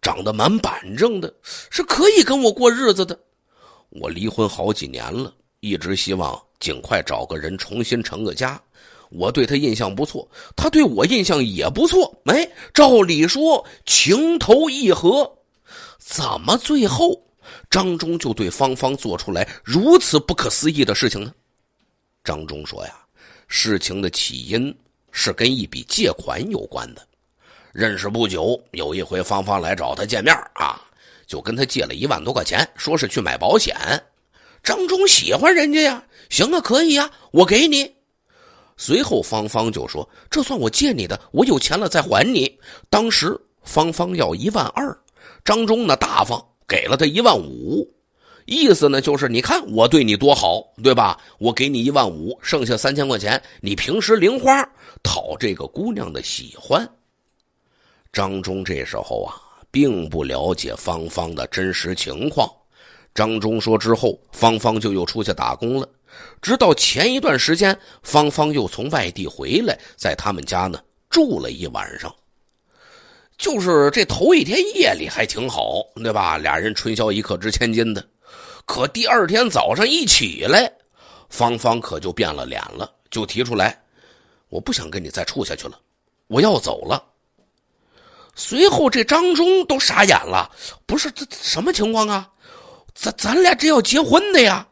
长得蛮板正的，是可以跟我过日子的。我离婚好几年了，一直希望尽快找个人重新成个家。”我对他印象不错，他对我印象也不错。哎，照理说情投意合，怎么最后张忠就对芳芳做出来如此不可思议的事情呢？张忠说呀，事情的起因是跟一笔借款有关的。认识不久，有一回芳芳来找他见面啊，就跟他借了一万多块钱，说是去买保险。张忠喜欢人家呀，行啊，可以呀，我给你。随后，芳芳就说：“这算我借你的，我有钱了再还你。”当时，芳芳要一万二，张忠呢大方，给了他一万五，意思呢就是，你看我对你多好，对吧？我给你一万五，剩下三千块钱，你平时零花，讨这个姑娘的喜欢。张忠这时候啊，并不了解芳芳的真实情况。张忠说之后，芳芳就又出去打工了。直到前一段时间，芳芳又从外地回来，在他们家呢住了一晚上。就是这头一天夜里还挺好，对吧？俩人春宵一刻值千金的。可第二天早上一起来，芳芳可就变了脸了，就提出来：“我不想跟你再处下去了，我要走了。”随后，这张忠都傻眼了，不是这什么情况啊？咱咱俩这要结婚的呀？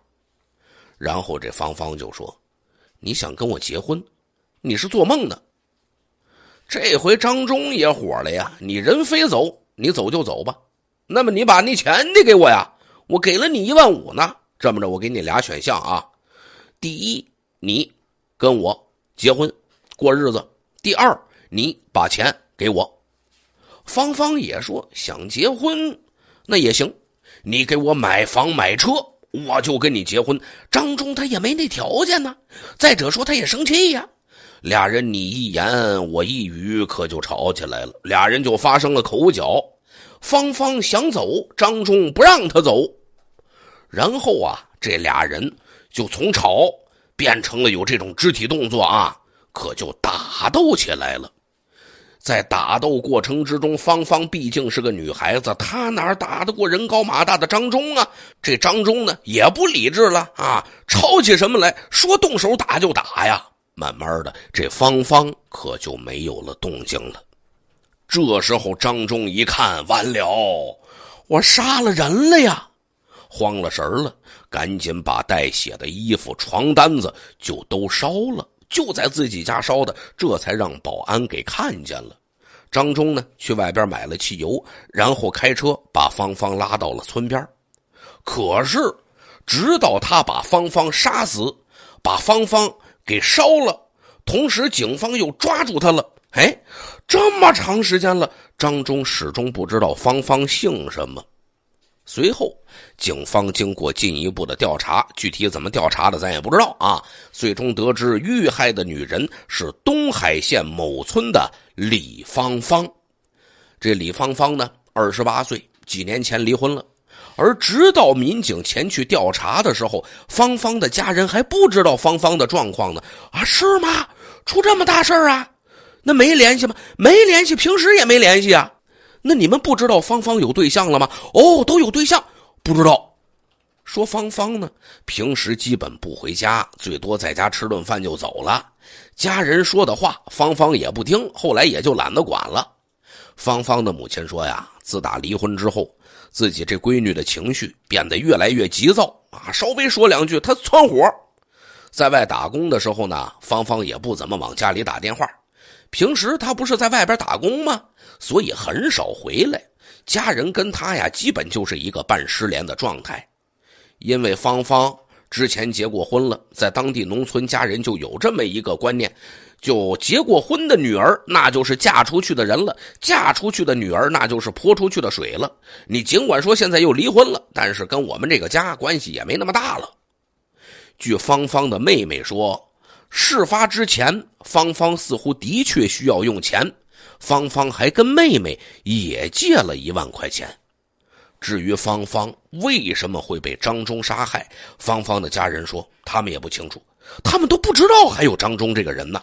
然后这芳芳就说：“你想跟我结婚？你是做梦呢！这回张忠也火了呀！你人非走，你走就走吧。那么你把那钱得给我呀！我给了你一万五呢。这么着，我给你俩选项啊：第一，你跟我结婚过日子；第二，你把钱给我。”芳芳也说：“想结婚，那也行。你给我买房买车。”我就跟你结婚，张忠他也没那条件呢。再者说，他也生气呀。俩人你一言我一语，可就吵起来了。俩人就发生了口角，芳芳想走，张忠不让他走。然后啊，这俩人就从吵变成了有这种肢体动作啊，可就打斗起来了。在打斗过程之中，芳芳毕竟是个女孩子，她哪打得过人高马大的张忠啊？这张忠呢，也不理智了啊，吵起什么来说动手打就打呀。慢慢的，这芳芳可就没有了动静了。这时候，张忠一看完了，我杀了人了呀，慌了神了，赶紧把带血的衣服、床单子就都烧了。就在自己家烧的，这才让保安给看见了。张忠呢，去外边买了汽油，然后开车把芳芳拉到了村边可是，直到他把芳芳杀死，把芳芳给烧了，同时警方又抓住他了。哎，这么长时间了，张忠始终不知道芳芳姓什么。随后，警方经过进一步的调查，具体怎么调查的咱也不知道啊。最终得知，遇害的女人是东海县某村的李芳芳。这李芳芳呢，二十八岁，几年前离婚了。而直到民警前去调查的时候，芳芳的家人还不知道芳芳的状况呢。啊，是吗？出这么大事儿啊？那没联系吗？没联系，平时也没联系啊。那你们不知道芳芳有对象了吗？哦，都有对象，不知道。说芳芳呢，平时基本不回家，最多在家吃顿饭就走了。家人说的话，芳芳也不听，后来也就懒得管了。芳芳的母亲说呀，自打离婚之后，自己这闺女的情绪变得越来越急躁啊，稍微说两句她窜火。在外打工的时候呢，芳芳也不怎么往家里打电话。平时他不是在外边打工吗？所以很少回来，家人跟他呀，基本就是一个半失联的状态。因为芳芳之前结过婚了，在当地农村，家人就有这么一个观念：，就结过婚的女儿，那就是嫁出去的人了；，嫁出去的女儿，那就是泼出去的水了。你尽管说现在又离婚了，但是跟我们这个家关系也没那么大了。据芳芳的妹妹说。事发之前，芳芳似乎的确需要用钱。芳芳还跟妹妹也借了一万块钱。至于芳芳为什么会被张忠杀害，芳芳的家人说他们也不清楚，他们都不知道还有张忠这个人呢。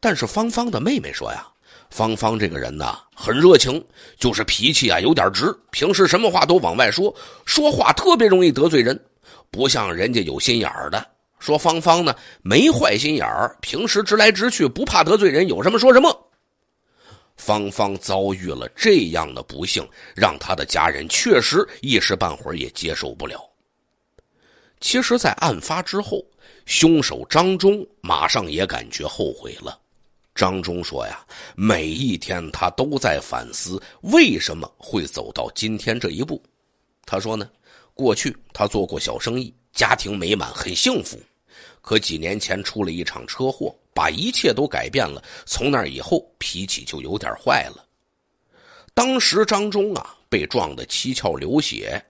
但是芳芳的妹妹说呀，芳芳这个人呢很热情，就是脾气啊有点直，平时什么话都往外说，说话特别容易得罪人，不像人家有心眼儿的。说芳芳呢，没坏心眼儿，平时直来直去，不怕得罪人，有什么说什么。芳芳遭遇了这样的不幸，让她的家人确实一时半会儿也接受不了。其实，在案发之后，凶手张忠马上也感觉后悔了。张忠说：“呀，每一天他都在反思，为什么会走到今天这一步。”他说：“呢，过去他做过小生意，家庭美满，很幸福。”可几年前出了一场车祸，把一切都改变了。从那以后，脾气就有点坏了。当时张忠啊被撞得七窍流血，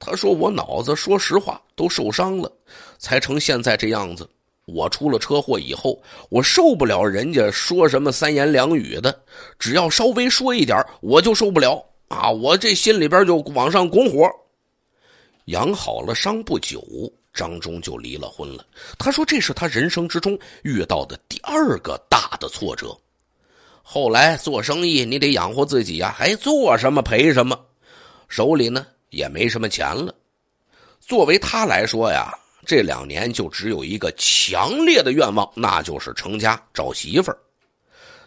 他说：“我脑子说实话都受伤了，才成现在这样子。我出了车祸以后，我受不了人家说什么三言两语的，只要稍微说一点，我就受不了啊！我这心里边就往上拱火。养好了伤不久。”张忠就离了婚了。他说：“这是他人生之中遇到的第二个大的挫折。”后来做生意，你得养活自己呀，还做什么赔什么，手里呢也没什么钱了。作为他来说呀，这两年就只有一个强烈的愿望，那就是成家找媳妇儿，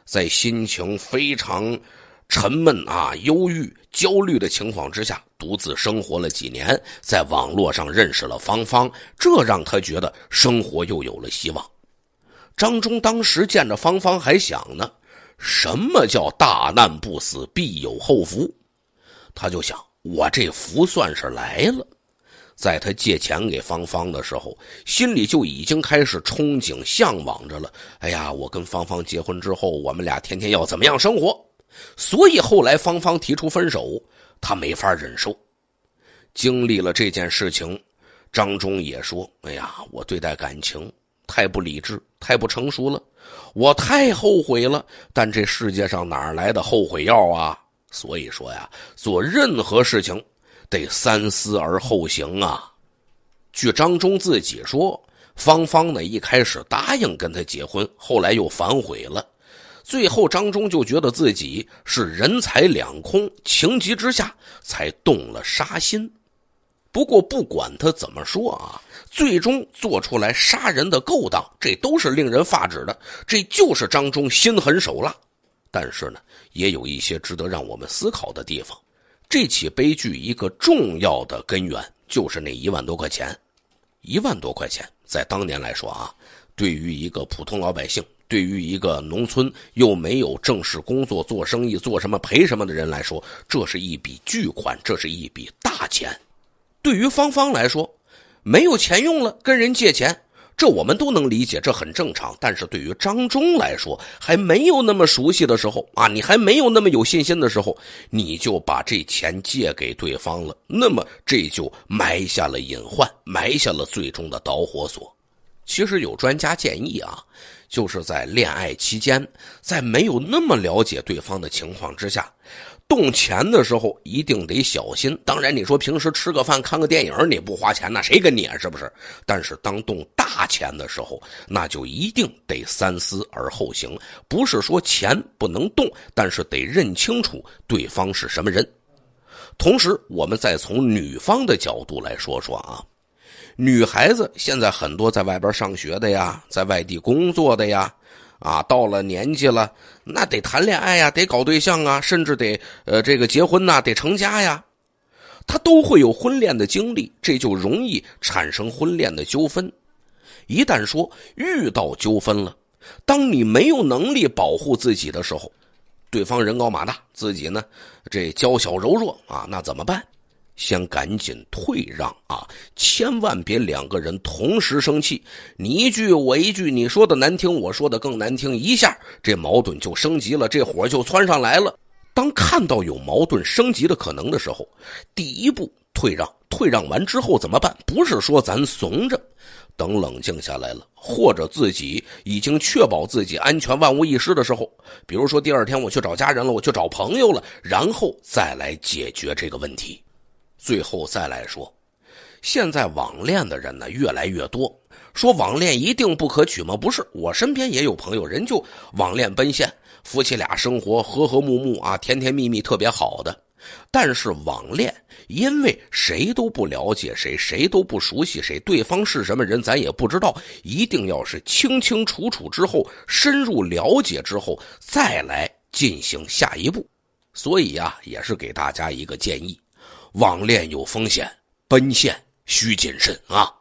在心情非常。沉闷啊，忧郁、焦虑的情况之下，独自生活了几年，在网络上认识了芳芳，这让他觉得生活又有了希望。张忠当时见着芳芳，还想呢，什么叫大难不死，必有后福？他就想，我这福算是来了。在他借钱给芳芳的时候，心里就已经开始憧憬、向往着了。哎呀，我跟芳芳结婚之后，我们俩天天要怎么样生活？所以后来芳芳提出分手，他没法忍受。经历了这件事情，张忠也说：“哎呀，我对待感情太不理智，太不成熟了，我太后悔了。”但这世界上哪来的后悔药啊？所以说呀，做任何事情得三思而后行啊。据张忠自己说，芳芳呢一开始答应跟他结婚，后来又反悔了。最后，张忠就觉得自己是人财两空，情急之下才动了杀心。不过，不管他怎么说啊，最终做出来杀人的勾当，这都是令人发指的。这就是张忠心狠手辣。但是呢，也有一些值得让我们思考的地方。这起悲剧一个重要的根源就是那一万多块钱。一万多块钱在当年来说啊，对于一个普通老百姓。对于一个农村又没有正式工作、做生意、做什么赔什么的人来说，这是一笔巨款，这是一笔大钱。对于芳芳来说，没有钱用了，跟人借钱，这我们都能理解，这很正常。但是对于张忠来说，还没有那么熟悉的时候啊，你还没有那么有信心的时候，你就把这钱借给对方了，那么这就埋下了隐患，埋下了最终的导火索。其实有专家建议啊。就是在恋爱期间，在没有那么了解对方的情况之下，动钱的时候一定得小心。当然，你说平时吃个饭、看个电影，你不花钱那谁跟你啊？是不是？但是当动大钱的时候，那就一定得三思而后行。不是说钱不能动，但是得认清楚对方是什么人。同时，我们再从女方的角度来说说啊。女孩子现在很多在外边上学的呀，在外地工作的呀，啊，到了年纪了，那得谈恋爱呀，得搞对象啊，甚至得呃这个结婚呐，得成家呀，她都会有婚恋的经历，这就容易产生婚恋的纠纷。一旦说遇到纠纷了，当你没有能力保护自己的时候，对方人高马大，自己呢这娇小柔弱啊，那怎么办？先赶紧退让啊！千万别两个人同时生气，你一句我一句，你说的难听，我说的更难听，一下这矛盾就升级了，这火就窜上来了。当看到有矛盾升级的可能的时候，第一步退让，退让完之后怎么办？不是说咱怂着，等冷静下来了，或者自己已经确保自己安全万无一失的时候，比如说第二天我去找家人了，我去找朋友了，然后再来解决这个问题。最后再来说，现在网恋的人呢越来越多，说网恋一定不可取吗？不是，我身边也有朋友，人就网恋奔现，夫妻俩生活和和睦睦啊，甜甜蜜蜜，特别好的。但是网恋，因为谁都不了解谁，谁都不熟悉谁，对方是什么人，咱也不知道。一定要是清清楚楚之后，深入了解之后，再来进行下一步。所以呀，也是给大家一个建议。网恋有风险，奔现需谨慎啊！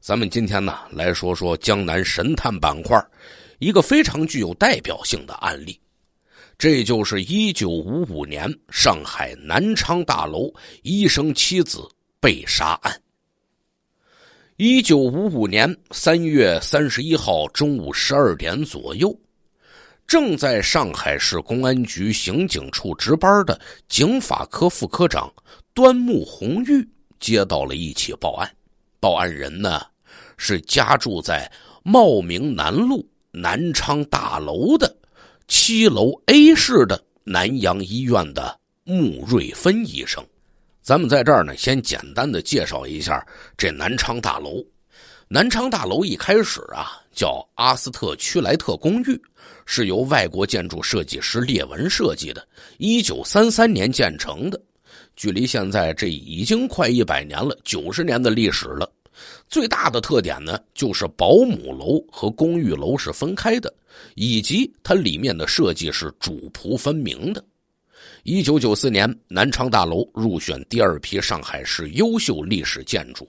咱们今天呢来说说江南神探板块一个非常具有代表性的案例，这就是一九五五年上海南昌大楼医生妻子被杀案。一九五五年三月三十一号中午十二点左右。正在上海市公安局刑警处值班的警法科副科长端木红玉接到了一起报案，报案人呢是家住在茂名南路南昌大楼的七楼 A 室的南阳医院的穆瑞芬医生。咱们在这儿呢，先简单的介绍一下这南昌大楼。南昌大楼一开始啊叫阿斯特屈莱特公寓。是由外国建筑设计师列文设计的，一九三三年建成的，距离现在这已经快一百年了，九十年的历史了。最大的特点呢，就是保姆楼和公寓楼是分开的，以及它里面的设计是主仆分明的。一九九四年，南昌大楼入选第二批上海市优秀历史建筑，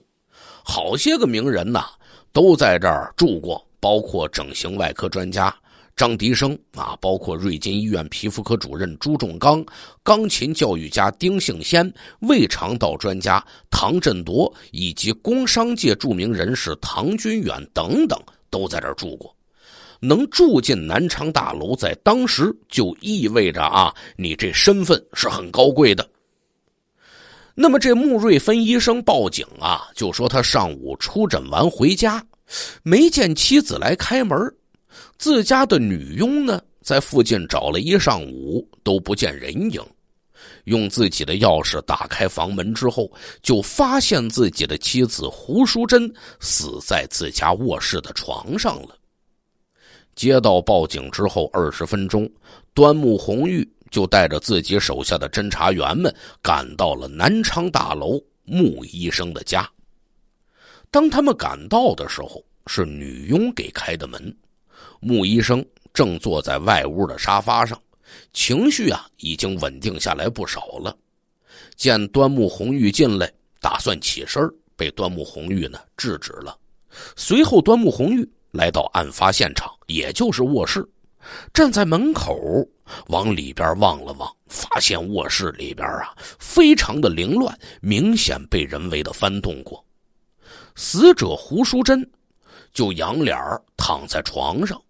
好些个名人呐都在这儿住过，包括整形外科专家。张迪生啊，包括瑞金医院皮肤科主任朱仲刚、钢琴教育家丁兴先、胃肠道专家唐振铎，以及工商界著名人士唐君远等等，都在这儿住过。能住进南昌大楼，在当时就意味着啊，你这身份是很高贵的。那么这穆瑞芬医生报警啊，就说他上午出诊完回家，没见妻子来开门。自家的女佣呢，在附近找了一上午都不见人影。用自己的钥匙打开房门之后，就发现自己的妻子胡淑贞死在自家卧室的床上了。接到报警之后，二十分钟，端木红玉就带着自己手下的侦查员们赶到了南昌大楼木医生的家。当他们赶到的时候，是女佣给开的门。穆医生正坐在外屋的沙发上，情绪啊已经稳定下来不少了。见端木红玉进来，打算起身，被端木红玉呢制止了。随后，端木红玉来到案发现场，也就是卧室，站在门口往里边望了望，发现卧室里边啊非常的凌乱，明显被人为的翻动过。死者胡淑贞就仰脸躺在床上。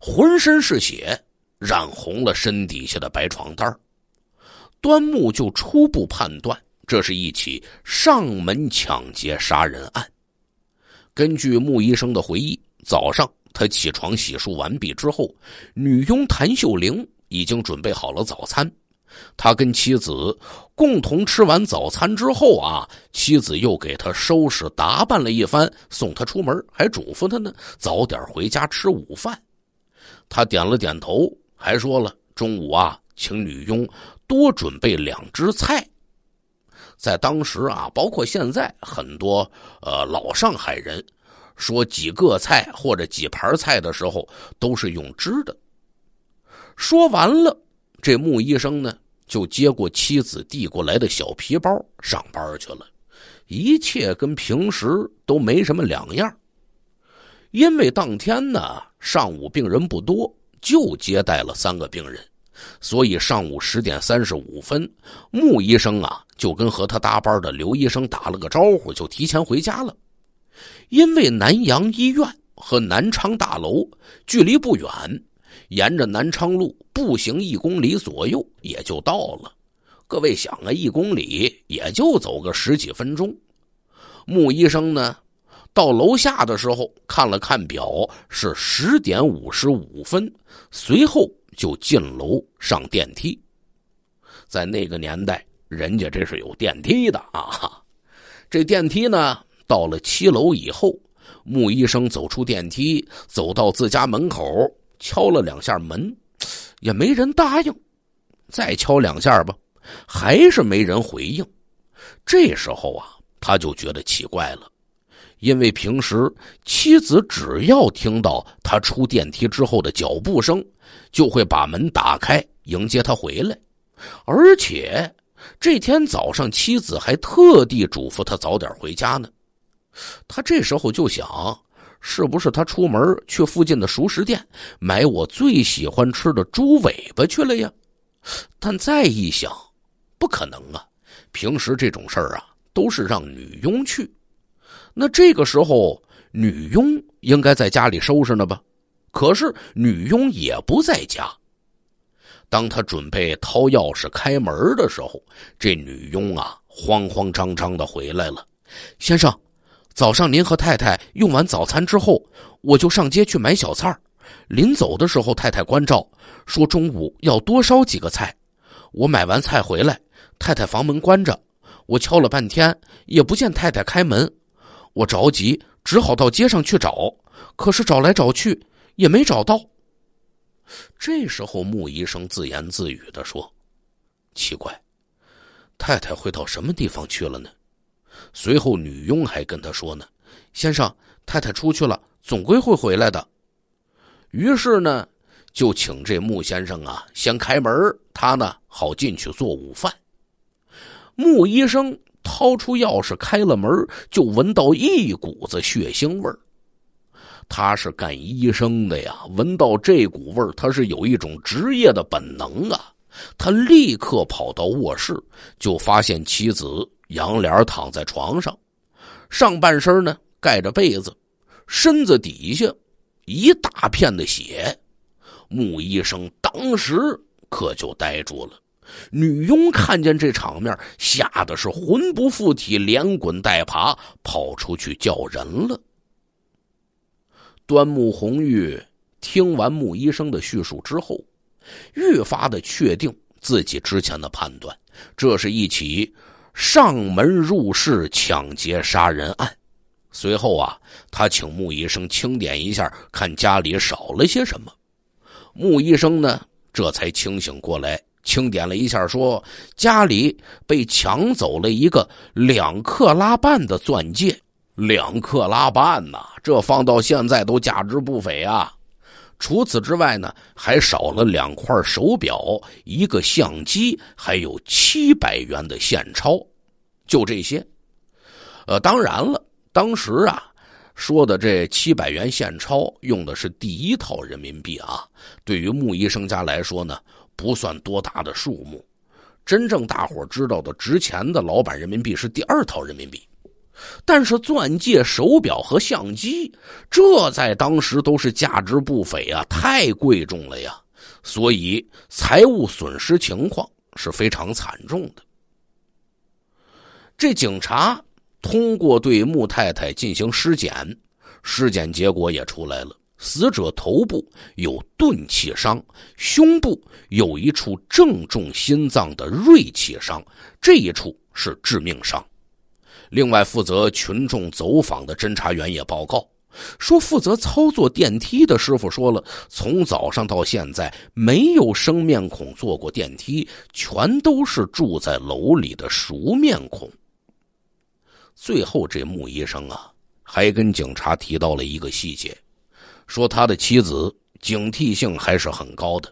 浑身是血，染红了身底下的白床单端木就初步判断，这是一起上门抢劫杀人案。根据穆医生的回忆，早上他起床洗漱完毕之后，女佣谭秀玲已经准备好了早餐。他跟妻子共同吃完早餐之后啊，妻子又给他收拾打扮了一番，送他出门，还嘱咐他呢，早点回家吃午饭。他点了点头，还说了：“中午啊，请女佣多准备两只菜。”在当时啊，包括现在很多呃老上海人，说几个菜或者几盘菜的时候，都是用只的。说完了，这木医生呢就接过妻子递过来的小皮包，上班去了。一切跟平时都没什么两样，因为当天呢。上午病人不多，就接待了三个病人，所以上午十点三十五分，穆医生啊就跟和他搭班的刘医生打了个招呼，就提前回家了。因为南阳医院和南昌大楼距离不远，沿着南昌路步行一公里左右也就到了。各位想啊，一公里也就走个十几分钟。穆医生呢？到楼下的时候，看了看表，是十点五十五分。随后就进楼上电梯。在那个年代，人家这是有电梯的啊。这电梯呢，到了七楼以后，木医生走出电梯，走到自家门口，敲了两下门，也没人答应。再敲两下吧，还是没人回应。这时候啊，他就觉得奇怪了。因为平时妻子只要听到他出电梯之后的脚步声，就会把门打开迎接他回来，而且这天早上妻子还特地嘱咐他早点回家呢。他这时候就想，是不是他出门去附近的熟食店买我最喜欢吃的猪尾巴去了呀？但再一想，不可能啊，平时这种事儿啊都是让女佣去。那这个时候，女佣应该在家里收拾呢吧？可是女佣也不在家。当他准备掏钥匙开门的时候，这女佣啊慌慌张张的回来了。先生，早上您和太太用完早餐之后，我就上街去买小菜儿。临走的时候，太太关照说中午要多烧几个菜。我买完菜回来，太太房门关着，我敲了半天也不见太太开门。我着急，只好到街上去找，可是找来找去也没找到。这时候，穆医生自言自语的说：“奇怪，太太会到什么地方去了呢？”随后，女佣还跟他说呢：“先生，太太出去了，总归会回来的。”于是呢，就请这穆先生啊先开门，他呢好进去做午饭。穆医生。掏出钥匙开了门，就闻到一股子血腥味儿。他是干医生的呀，闻到这股味儿，他是有一种职业的本能啊。他立刻跑到卧室，就发现妻子仰脸躺在床上，上半身呢盖着被子，身子底下一大片的血。穆医生当时可就呆住了。女佣看见这场面，吓得是魂不附体，连滚带爬跑出去叫人了。端木红玉听完穆医生的叙述之后，愈发的确定自己之前的判断，这是一起上门入室抢劫杀人案。随后啊，他请穆医生清点一下，看家里少了些什么。穆医生呢，这才清醒过来。清点了一下，说家里被抢走了一个两克拉半的钻戒，两克拉半呐，这放到现在都价值不菲啊。除此之外呢，还少了两块手表、一个相机，还有七百元的现钞，就这些。呃，当然了，当时啊，说的这七百元现钞用的是第一套人民币啊。对于木医生家来说呢。不算多大的数目，真正大伙知道的值钱的老板人民币是第二套人民币，但是钻戒、手表和相机，这在当时都是价值不菲啊，太贵重了呀，所以财务损失情况是非常惨重的。这警察通过对穆太太进行尸检，尸检结果也出来了。死者头部有钝器伤，胸部有一处正中心脏的锐器伤，这一处是致命伤。另外，负责群众走访的侦查员也报告说，负责操作电梯的师傅说了，从早上到现在没有生面孔坐过电梯，全都是住在楼里的熟面孔。最后，这木医生啊，还跟警察提到了一个细节。说他的妻子警惕性还是很高的，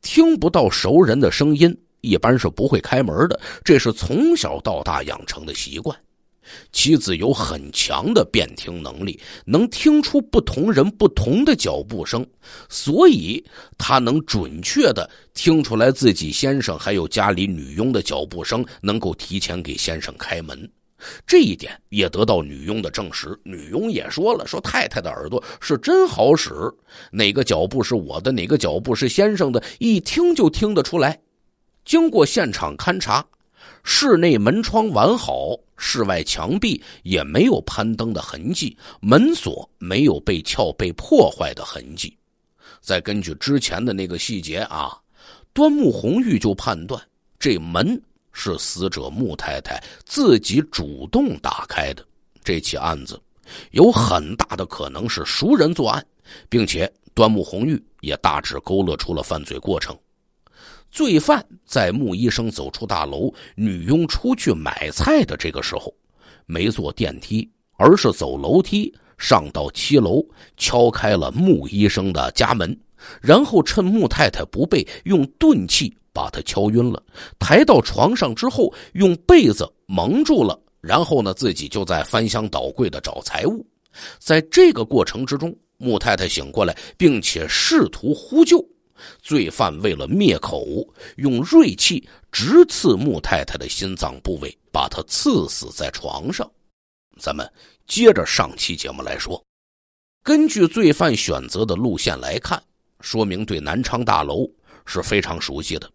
听不到熟人的声音一般是不会开门的，这是从小到大养成的习惯。妻子有很强的辨听能力，能听出不同人不同的脚步声，所以她能准确的听出来自己先生还有家里女佣的脚步声，能够提前给先生开门。这一点也得到女佣的证实，女佣也说了，说太太的耳朵是真好使，哪个脚步是我的，哪个脚步是先生的，一听就听得出来。经过现场勘查，室内门窗完好，室外墙壁也没有攀登的痕迹，门锁没有被撬、被破坏的痕迹。再根据之前的那个细节啊，端木红玉就判断这门。是死者穆太太自己主动打开的，这起案子有很大的可能是熟人作案，并且端木红玉也大致勾勒出了犯罪过程。罪犯在穆医生走出大楼、女佣出去买菜的这个时候，没坐电梯，而是走楼梯上到七楼，敲开了穆医生的家门，然后趁穆太太不备，用钝器。把他敲晕了，抬到床上之后，用被子蒙住了，然后呢，自己就在翻箱倒柜的找财物。在这个过程之中，穆太太醒过来，并且试图呼救，罪犯为了灭口，用锐器直刺穆太太的心脏部位，把她刺死在床上。咱们接着上期节目来说，根据罪犯选择的路线来看，说明对南昌大楼是非常熟悉的。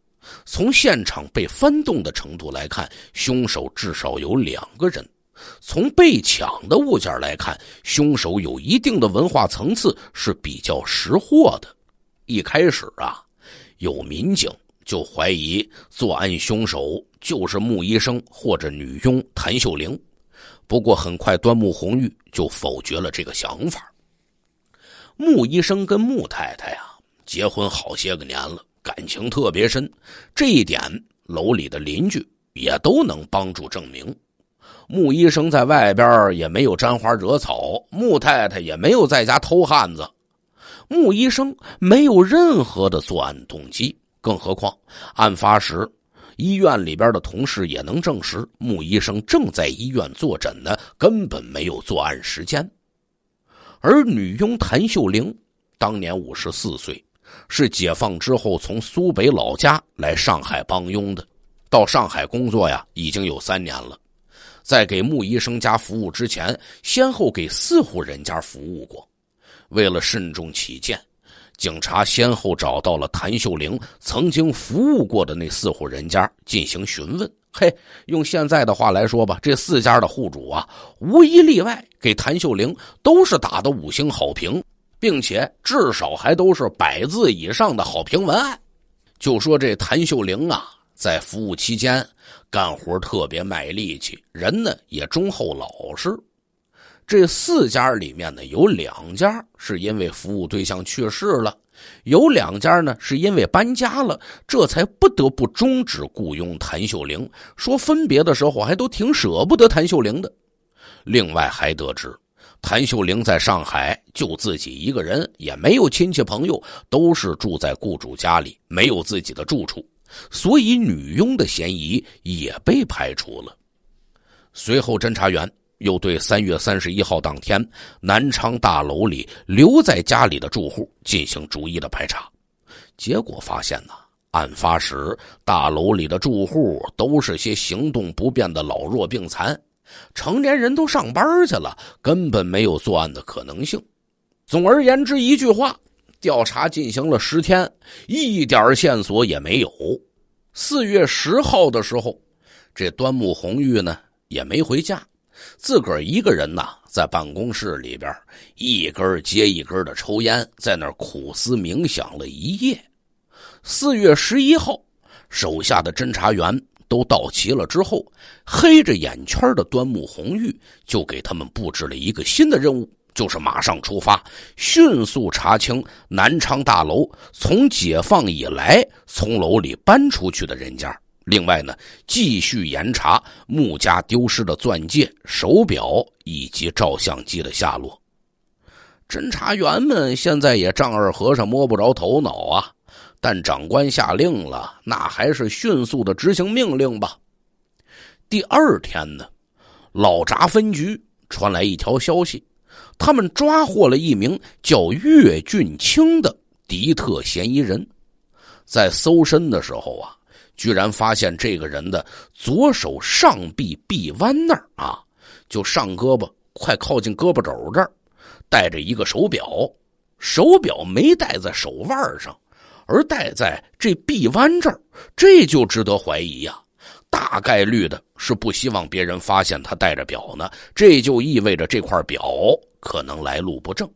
从现场被翻动的程度来看，凶手至少有两个人；从被抢的物件来看，凶手有一定的文化层次，是比较识货的。一开始啊，有民警就怀疑作案凶手就是穆医生或者女佣谭秀玲，不过很快端木红玉就否决了这个想法。穆医生跟穆太太呀结婚好些个年了。感情特别深，这一点楼里的邻居也都能帮助证明。穆医生在外边也没有沾花惹草，穆太太也没有在家偷汉子，穆医生没有任何的作案动机。更何况，案发时医院里边的同事也能证实，穆医生正在医院坐诊呢，根本没有作案时间。而女佣谭秀玲，当年五十四岁。是解放之后从苏北老家来上海帮佣的，到上海工作呀已经有三年了，在给穆医生家服务之前，先后给四户人家服务过。为了慎重起见，警察先后找到了谭秀玲曾经服务过的那四户人家进行询问。嘿，用现在的话来说吧，这四家的户主啊，无一例外给谭秀玲都是打的五星好评。并且至少还都是百字以上的好评文案。就说这谭秀玲啊，在服务期间干活特别卖力气，人呢也忠厚老实。这四家里面呢，有两家是因为服务对象去世了，有两家呢是因为搬家了，这才不得不终止雇佣谭秀玲。说分别的时候还都挺舍不得谭秀玲的。另外还得知。谭秀玲在上海就自己一个人，也没有亲戚朋友，都是住在雇主家里，没有自己的住处，所以女佣的嫌疑也被排除了。随后，侦查员又对三月三十一号当天南昌大楼里留在家里的住户进行逐一的排查，结果发现呢，案发时大楼里的住户都是些行动不便的老弱病残。成年人都上班去了，根本没有作案的可能性。总而言之，一句话，调查进行了十天，一点线索也没有。四月十号的时候，这端木红玉呢也没回家，自个儿一个人呢在办公室里边，一根接一根的抽烟，在那儿苦思冥想了一夜。四月十一号，手下的侦查员。都到齐了之后，黑着眼圈的端木红玉就给他们布置了一个新的任务，就是马上出发，迅速查清南昌大楼从解放以来从楼里搬出去的人家。另外呢，继续严查穆家丢失的钻戒、手表以及照相机的下落。侦查员们现在也丈二和尚摸不着头脑啊。但长官下令了，那还是迅速的执行命令吧。第二天呢，老闸分局传来一条消息，他们抓获了一名叫岳俊清的敌特嫌疑人。在搜身的时候啊，居然发现这个人的左手上臂臂弯那儿啊，就上胳膊快靠近胳膊肘这儿，戴着一个手表，手表没戴在手腕上。而戴在这臂弯这儿，这就值得怀疑呀。大概率的是不希望别人发现他戴着表呢。这就意味着这块表可能来路不正。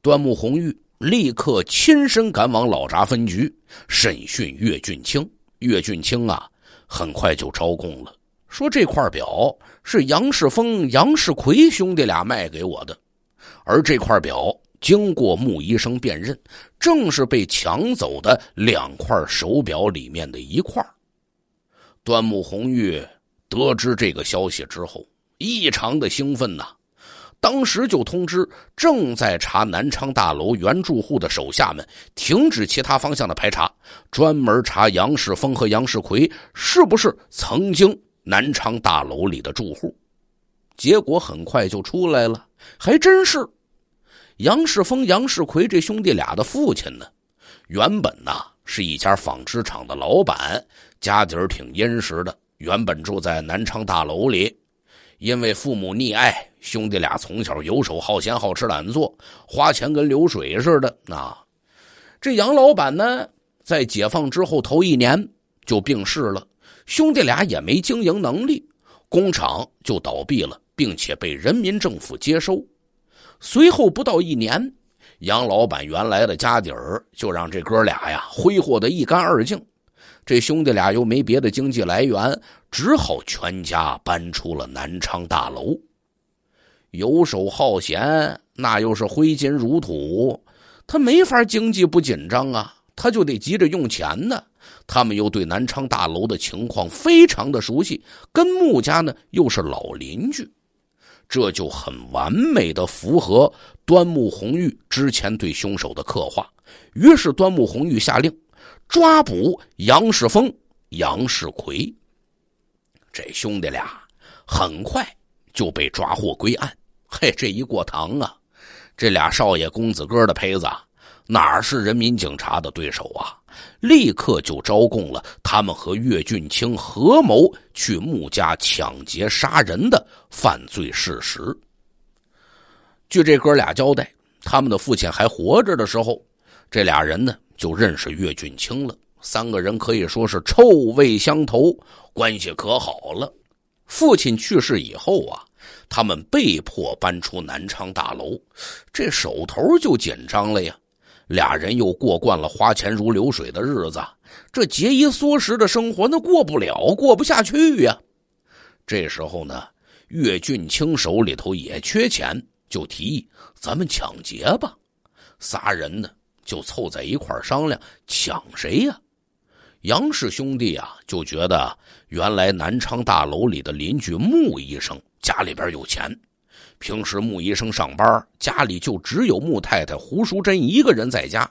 端木红玉立刻亲身赶往老闸分局审讯岳俊清。岳俊清啊，很快就招供了，说这块表是杨世峰、杨世奎兄弟俩卖给我的，而这块表。经过穆医生辨认，正是被抢走的两块手表里面的一块。端木红玉得知这个消息之后，异常的兴奋呐！当时就通知正在查南昌大楼原住户的手下们，停止其他方向的排查，专门查杨世峰和杨世奎是不是曾经南昌大楼里的住户。结果很快就出来了，还真是。杨世峰、杨世奎这兄弟俩的父亲呢，原本呐是一家纺织厂的老板，家底儿挺殷实的。原本住在南昌大楼里，因为父母溺爱，兄弟俩从小游手好闲、好吃懒做，花钱跟流水似的啊。这杨老板呢，在解放之后头一年就病逝了，兄弟俩也没经营能力，工厂就倒闭了，并且被人民政府接收。随后不到一年，杨老板原来的家底儿就让这哥俩呀挥霍的一干二净。这兄弟俩又没别的经济来源，只好全家搬出了南昌大楼。游手好闲，那又是挥金如土，他没法经济不紧张啊，他就得急着用钱呢。他们又对南昌大楼的情况非常的熟悉，跟穆家呢又是老邻居。这就很完美的符合端木红玉之前对凶手的刻画。于是端木红玉下令抓捕杨世峰、杨世奎这兄弟俩，很快就被抓获归案。嘿，这一过堂啊，这俩少爷公子哥的胚子，哪是人民警察的对手啊？立刻就招供了，他们和岳俊清合谋去穆家抢劫杀人的犯罪事实。据这哥俩交代，他们的父亲还活着的时候，这俩人呢就认识岳俊清了。三个人可以说是臭味相投，关系可好了。父亲去世以后啊，他们被迫搬出南昌大楼，这手头就紧张了呀。俩人又过惯了花钱如流水的日子，这节衣缩食的生活那过不了，过不下去呀。这时候呢，岳俊清手里头也缺钱，就提议咱们抢劫吧。仨人呢就凑在一块商量，抢谁呀？杨氏兄弟啊就觉得，原来南昌大楼里的邻居穆医生家里边有钱。平时穆医生上班，家里就只有穆太太胡淑贞一个人在家。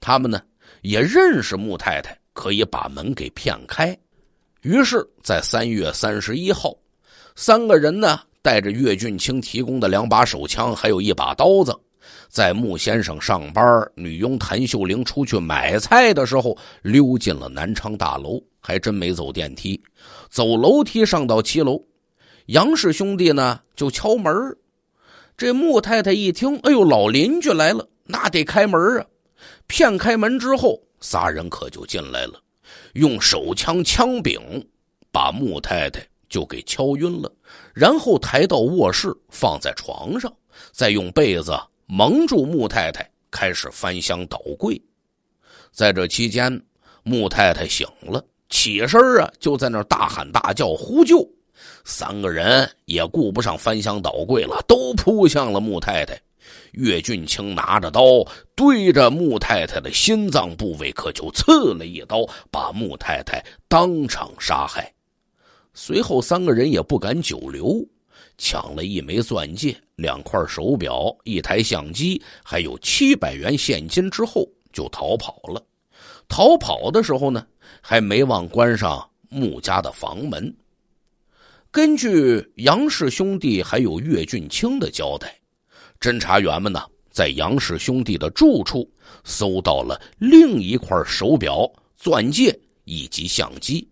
他们呢也认识穆太太，可以把门给骗开。于是，在三月三十一号，三个人呢带着岳俊清提供的两把手枪，还有一把刀子，在穆先生上班，女佣谭秀玲出去买菜的时候，溜进了南昌大楼，还真没走电梯，走楼梯上到七楼。杨氏兄弟呢就敲门。这穆太太一听，哎呦，老邻居来了，那得开门啊！骗开门之后，仨人可就进来了，用手枪枪柄把穆太太就给敲晕了，然后抬到卧室放在床上，再用被子蒙住穆太太，开始翻箱倒柜。在这期间，穆太太醒了，起身啊，就在那大喊大叫呼救。三个人也顾不上翻箱倒柜了，都扑向了穆太太。岳俊清拿着刀对着穆太太的心脏部位，可就刺了一刀，把穆太太当场杀害。随后，三个人也不敢久留，抢了一枚钻戒、两块手表、一台相机，还有七百元现金之后就逃跑了。逃跑的时候呢，还没忘关上穆家的房门。根据杨氏兄弟还有岳俊清的交代，侦查员们呢在杨氏兄弟的住处搜到了另一块手表、钻戒以及相机。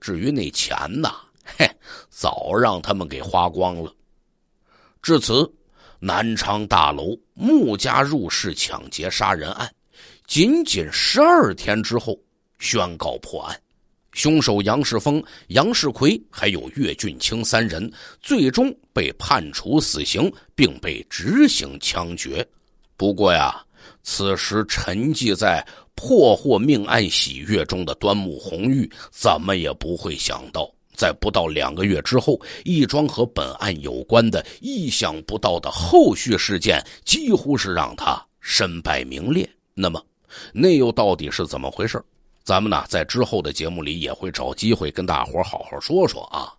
至于那钱呢，嘿，早让他们给花光了。至此，南昌大楼穆家入室抢劫杀人案，仅仅十二天之后宣告破案。凶手杨世峰、杨世奎还有岳俊清三人最终被判处死刑，并被执行枪决。不过呀，此时沉寂在破获命案喜悦中的端木红玉怎么也不会想到，在不到两个月之后，一桩和本案有关的意想不到的后续事件，几乎是让他身败名裂。那么，那又到底是怎么回事？咱们呢，在之后的节目里也会找机会跟大伙好好说说啊，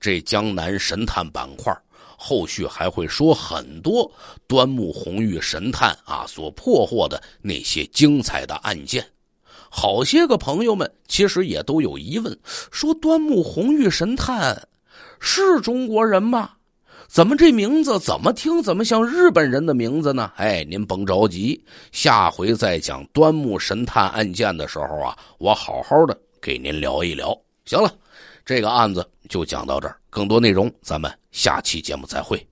这江南神探板块后续还会说很多端木红玉神探啊所破获的那些精彩的案件。好些个朋友们其实也都有疑问，说端木红玉神探是中国人吗？怎么这名字怎么听怎么像日本人的名字呢？哎，您甭着急，下回再讲端木神探案件的时候啊，我好好的给您聊一聊。行了，这个案子就讲到这儿，更多内容咱们下期节目再会。